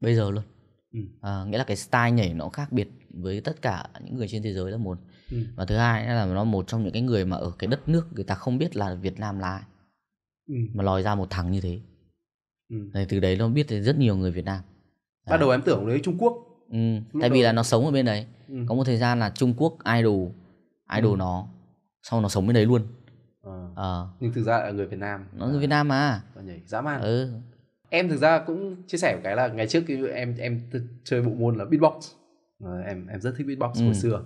bây giờ luôn ừ. à, nghĩa là cái style nhảy nó khác biệt với tất cả những người trên thế giới là một ừ. và thứ hai là nó một trong những cái người mà ở cái đất nước người ta không biết là Việt Nam là ai ừ. mà lòi ra một thằng như thế ừ. từ đấy nó biết rất nhiều người Việt Nam ban đầu em tưởng đấy Trung Quốc ừ, tại vì là nó sống ở bên đấy ừ. có một thời gian là trung quốc idol idol ừ. nó sau nó sống bên đấy luôn ờ. Ờ. nhưng thực ra là người việt nam nó người việt nam mà ờ, nhảy dã man ừ. em thực ra cũng chia sẻ một cái là ngày trước em em chơi bộ môn là beatbox ờ, em em rất thích beatbox ừ. hồi xưa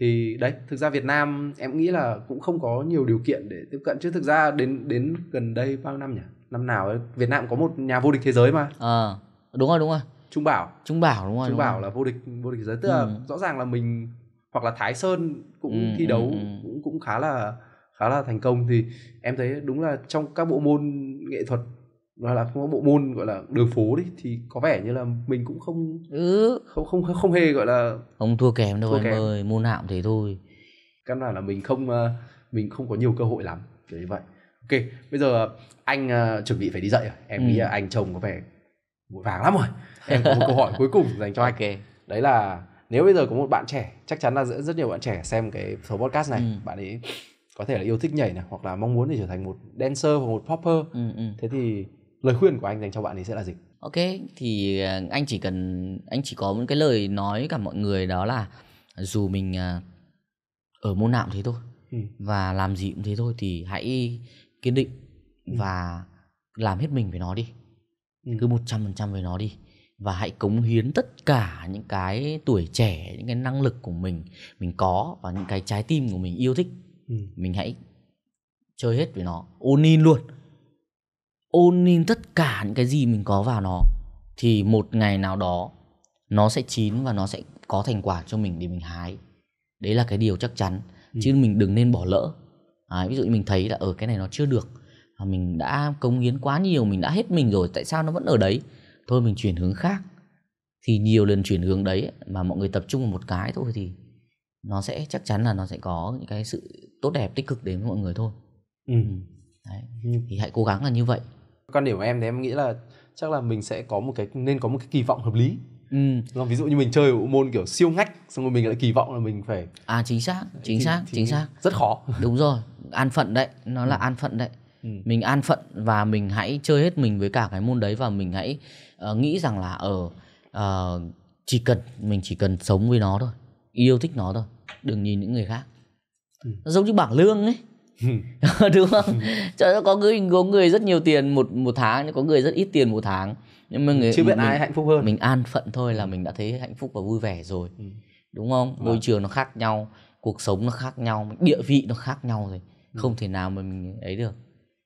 thì đấy thực ra Việt Nam em nghĩ là cũng không có nhiều điều kiện để tiếp cận chứ thực ra đến đến gần đây bao năm nhỉ năm nào ấy, Việt Nam có một nhà vô địch thế giới mà à, đúng rồi đúng rồi Trung Bảo. Trung Bảo đúng rồi. Trung Bảo rồi. là vô địch vô địch giới tức ừ. là rõ ràng là mình hoặc là Thái Sơn cũng ừ, thi ừ, đấu ừ, ừ. cũng cũng khá là khá là thành công thì em thấy đúng là trong các bộ môn nghệ thuật và là không có bộ môn gọi là đường phố đi thì có vẻ như là mình cũng không ừ. không không không, không hề gọi là không thua kém đâu thua em kém. ơi môn nào cũng thế thôi căn bản là mình không ờ, mình không có nhiều cơ hội lắm kiểu như vậy ok bây giờ anh uh, chuẩn bị phải đi dậy rồi em ừ. nghĩ là anh chồng có vẻ vội vàng lắm rồi (laughs) em có một câu hỏi cuối cùng dành cho anh okay. đấy là nếu bây giờ có một bạn trẻ chắc chắn là rất nhiều bạn trẻ xem cái số podcast này ừ. bạn ấy có thể là yêu thích nhảy này hoặc là mong muốn để trở thành một dancer hoặc một popper ừ, ừ. thế thì lời khuyên của anh dành cho bạn ấy sẽ là gì ok thì à, anh chỉ cần anh chỉ có một cái lời nói cả mọi người đó là dù mình à, ở môn nào cũng thế thôi ừ. và làm gì cũng thế thôi thì hãy kiên định ừ. và làm hết mình với nó đi nhưng cứ 100% về nó đi và hãy cống hiến tất cả những cái tuổi trẻ những cái năng lực của mình mình có và những cái trái tim của mình yêu thích ừ. mình hãy chơi hết với nó ôn in luôn ôn in tất cả những cái gì mình có vào nó thì một ngày nào đó nó sẽ chín và nó sẽ có thành quả cho mình để mình hái đấy là cái điều chắc chắn ừ. chứ mình đừng nên bỏ lỡ à, ví dụ như mình thấy là ở ờ, cái này nó chưa được À, mình đã cống hiến quá nhiều mình đã hết mình rồi tại sao nó vẫn ở đấy thôi mình chuyển hướng khác thì nhiều lần chuyển hướng đấy mà mọi người tập trung vào một cái thôi thì nó sẽ chắc chắn là nó sẽ có những cái sự tốt đẹp tích cực đến với mọi người thôi ừ. ừ đấy. thì hãy cố gắng là như vậy quan điểm của em thì em nghĩ là chắc là mình sẽ có một cái nên có một cái kỳ vọng hợp lý Ừ. ví dụ như mình chơi bộ môn kiểu siêu ngách xong rồi mình lại kỳ vọng là mình phải à chính xác chính thì, xác thì chính xác rất khó đúng rồi an phận đấy nó là ừ. an phận đấy ừ. mình an phận và mình hãy chơi hết mình với cả cái môn đấy và mình hãy uh, nghĩ rằng là ở ờ, uh, ờ, chỉ cần mình chỉ cần sống với nó thôi yêu thích nó thôi đừng nhìn những người khác ừ. nó giống như bảng lương ấy ừ. (laughs) đúng không cho ừ. có người có người rất nhiều tiền một một tháng nhưng có người rất ít tiền một tháng nhưng mà người chưa biết mình, ai hạnh phúc hơn mình an phận thôi là mình đã thấy hạnh phúc và vui vẻ rồi ừ. đúng không môi trường nó khác nhau cuộc sống nó khác nhau địa vị nó khác nhau rồi ừ. không thể nào mà mình ấy được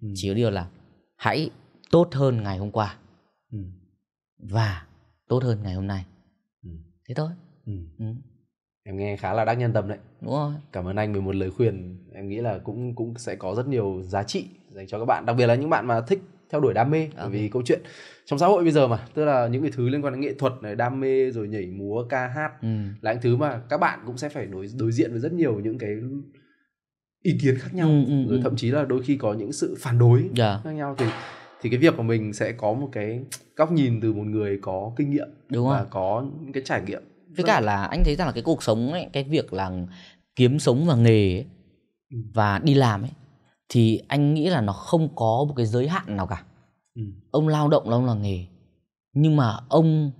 ừ. chỉ có điều là hãy tốt hơn ngày hôm qua ừ. và tốt hơn ngày hôm nay ừ. thế thôi ừ. em nghe khá là đắc nhân tâm đấy đúng rồi cảm ơn anh về một lời khuyên em nghĩ là cũng cũng sẽ có rất nhiều giá trị dành cho các bạn đặc biệt là những bạn mà thích theo đuổi đam mê bởi vâng. vì câu chuyện trong xã hội bây giờ mà tức là những cái thứ liên quan đến nghệ thuật này đam mê rồi nhảy múa ca hát ừ. là những thứ mà các bạn cũng sẽ phải đối đối diện với rất nhiều những cái ý kiến khác nhau ừ, ừ, rồi ừ. thậm chí là đôi khi có những sự phản đối yeah. Dạ. khác nhau thì thì cái việc của mình sẽ có một cái góc nhìn từ một người có kinh nghiệm Đúng và không? có những cái trải nghiệm với cả là anh thấy rằng là cái cuộc sống ấy cái việc là kiếm sống và nghề ấy, ừ. và đi làm ấy thì anh nghĩ là nó không có một cái giới hạn nào cả ừ. ông lao động là ông là nghề nhưng mà ông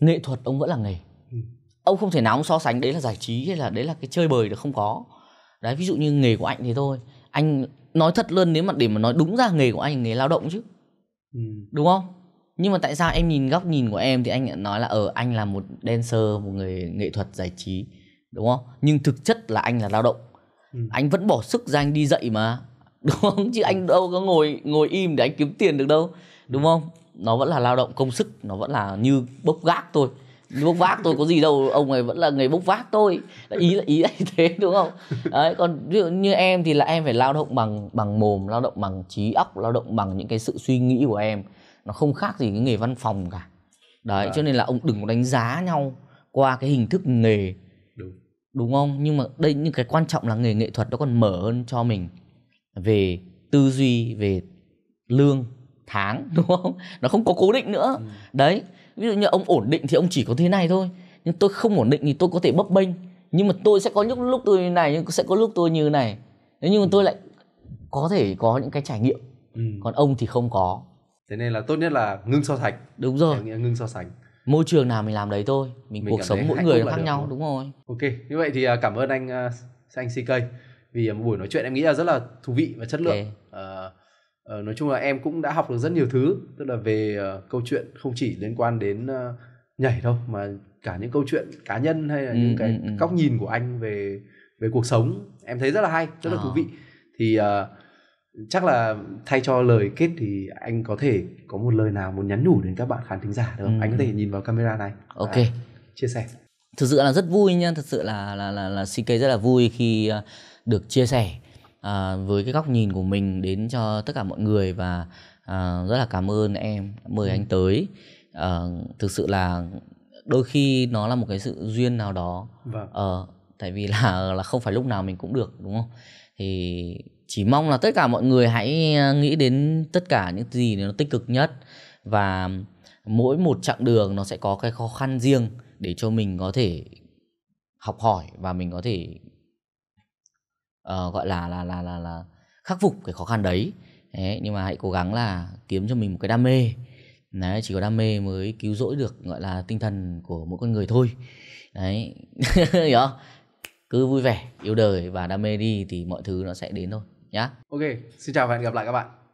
nghệ thuật ông vẫn là nghề ừ. ông không thể nào ông so sánh đấy là giải trí hay là đấy là cái chơi bời được không có đấy ví dụ như nghề của anh thì thôi anh nói thật luôn nếu mà để mà nói đúng ra nghề của anh nghề lao động chứ ừ. đúng không nhưng mà tại sao em nhìn góc nhìn của em thì anh lại nói là ở ờ, ừ, anh là một dancer một người nghệ thuật giải trí đúng không nhưng thực chất là anh là lao động ừ. anh vẫn bỏ sức ra anh đi dạy mà (laughs) đúng không chứ anh đâu có ngồi ngồi im để anh kiếm tiền được đâu đúng ừ. không nó vẫn là lao động công sức nó vẫn là như bốc gác thôi bốc vác tôi có gì đâu ông ấy vẫn là người bốc vác tôi ý là ý là thế đúng không đấy còn ví dụ như em thì là em phải lao động bằng bằng mồm lao động bằng trí óc lao động bằng những cái sự suy nghĩ của em nó không khác gì cái nghề văn phòng cả đấy à. cho nên là ông đừng có đánh giá nhau qua cái hình thức nghề đúng đúng không nhưng mà đây những cái quan trọng là nghề nghệ thuật nó còn mở hơn cho mình về tư duy về lương tháng (laughs) đúng không nó không có cố định nữa ừ. đấy ví dụ như ông ổn định thì ông chỉ có thế này thôi nhưng tôi không ổn định thì tôi có thể bấp bênh nhưng mà tôi sẽ có những lúc tôi như này nhưng sẽ có lúc tôi như này thế nhưng mà tôi lại có thể có những cái trải nghiệm ừ. còn ông thì không có thế nên là tốt nhất là ngưng so sánh đúng rồi nghĩa ngưng so sánh môi trường nào mình làm đấy thôi mình, mình cuộc sống mỗi người khác nhau rồi. đúng rồi ok như vậy thì à, cảm ơn anh à, anh CK vì một à, buổi nói chuyện em nghĩ là rất là thú vị và chất lượng okay. uh, Ờ, nói chung là em cũng đã học được rất nhiều thứ tức là về uh, câu chuyện không chỉ liên quan đến uh, nhảy đâu mà cả những câu chuyện cá nhân hay là ừ, những cái ừ, ừ, góc nhìn của anh về về cuộc sống em thấy rất là hay rất là à. thú vị thì uh, chắc là thay cho lời kết thì anh có thể có một lời nào muốn nhắn nhủ đến các bạn khán thính giả được không? Ừ. Anh có thể ừ. nhìn vào camera này. Ok. À, chia sẻ. Thực sự là rất vui nha, thật sự là là là, là CK rất là vui khi được chia sẻ à, với cái góc nhìn của mình đến cho tất cả mọi người và à, rất là cảm ơn em mời ừ. anh tới à, thực sự là đôi khi nó là một cái sự duyên nào đó vâng. à, tại vì là là không phải lúc nào mình cũng được đúng không thì chỉ mong là tất cả mọi người hãy nghĩ đến tất cả những gì nó tích cực nhất và mỗi một chặng đường nó sẽ có cái khó khăn riêng để cho mình có thể học hỏi và mình có thể uh, gọi là là là là là khắc phục cái khó khăn đấy đấy nhưng mà hãy cố gắng là kiếm cho mình một cái đam mê đấy chỉ có đam mê mới cứu rỗi được gọi là tinh thần của mỗi con người thôi đấy (laughs) hiểu cứ vui vẻ yêu đời và đam mê đi thì mọi thứ nó sẽ đến thôi nhá ok xin chào và hẹn gặp lại các bạn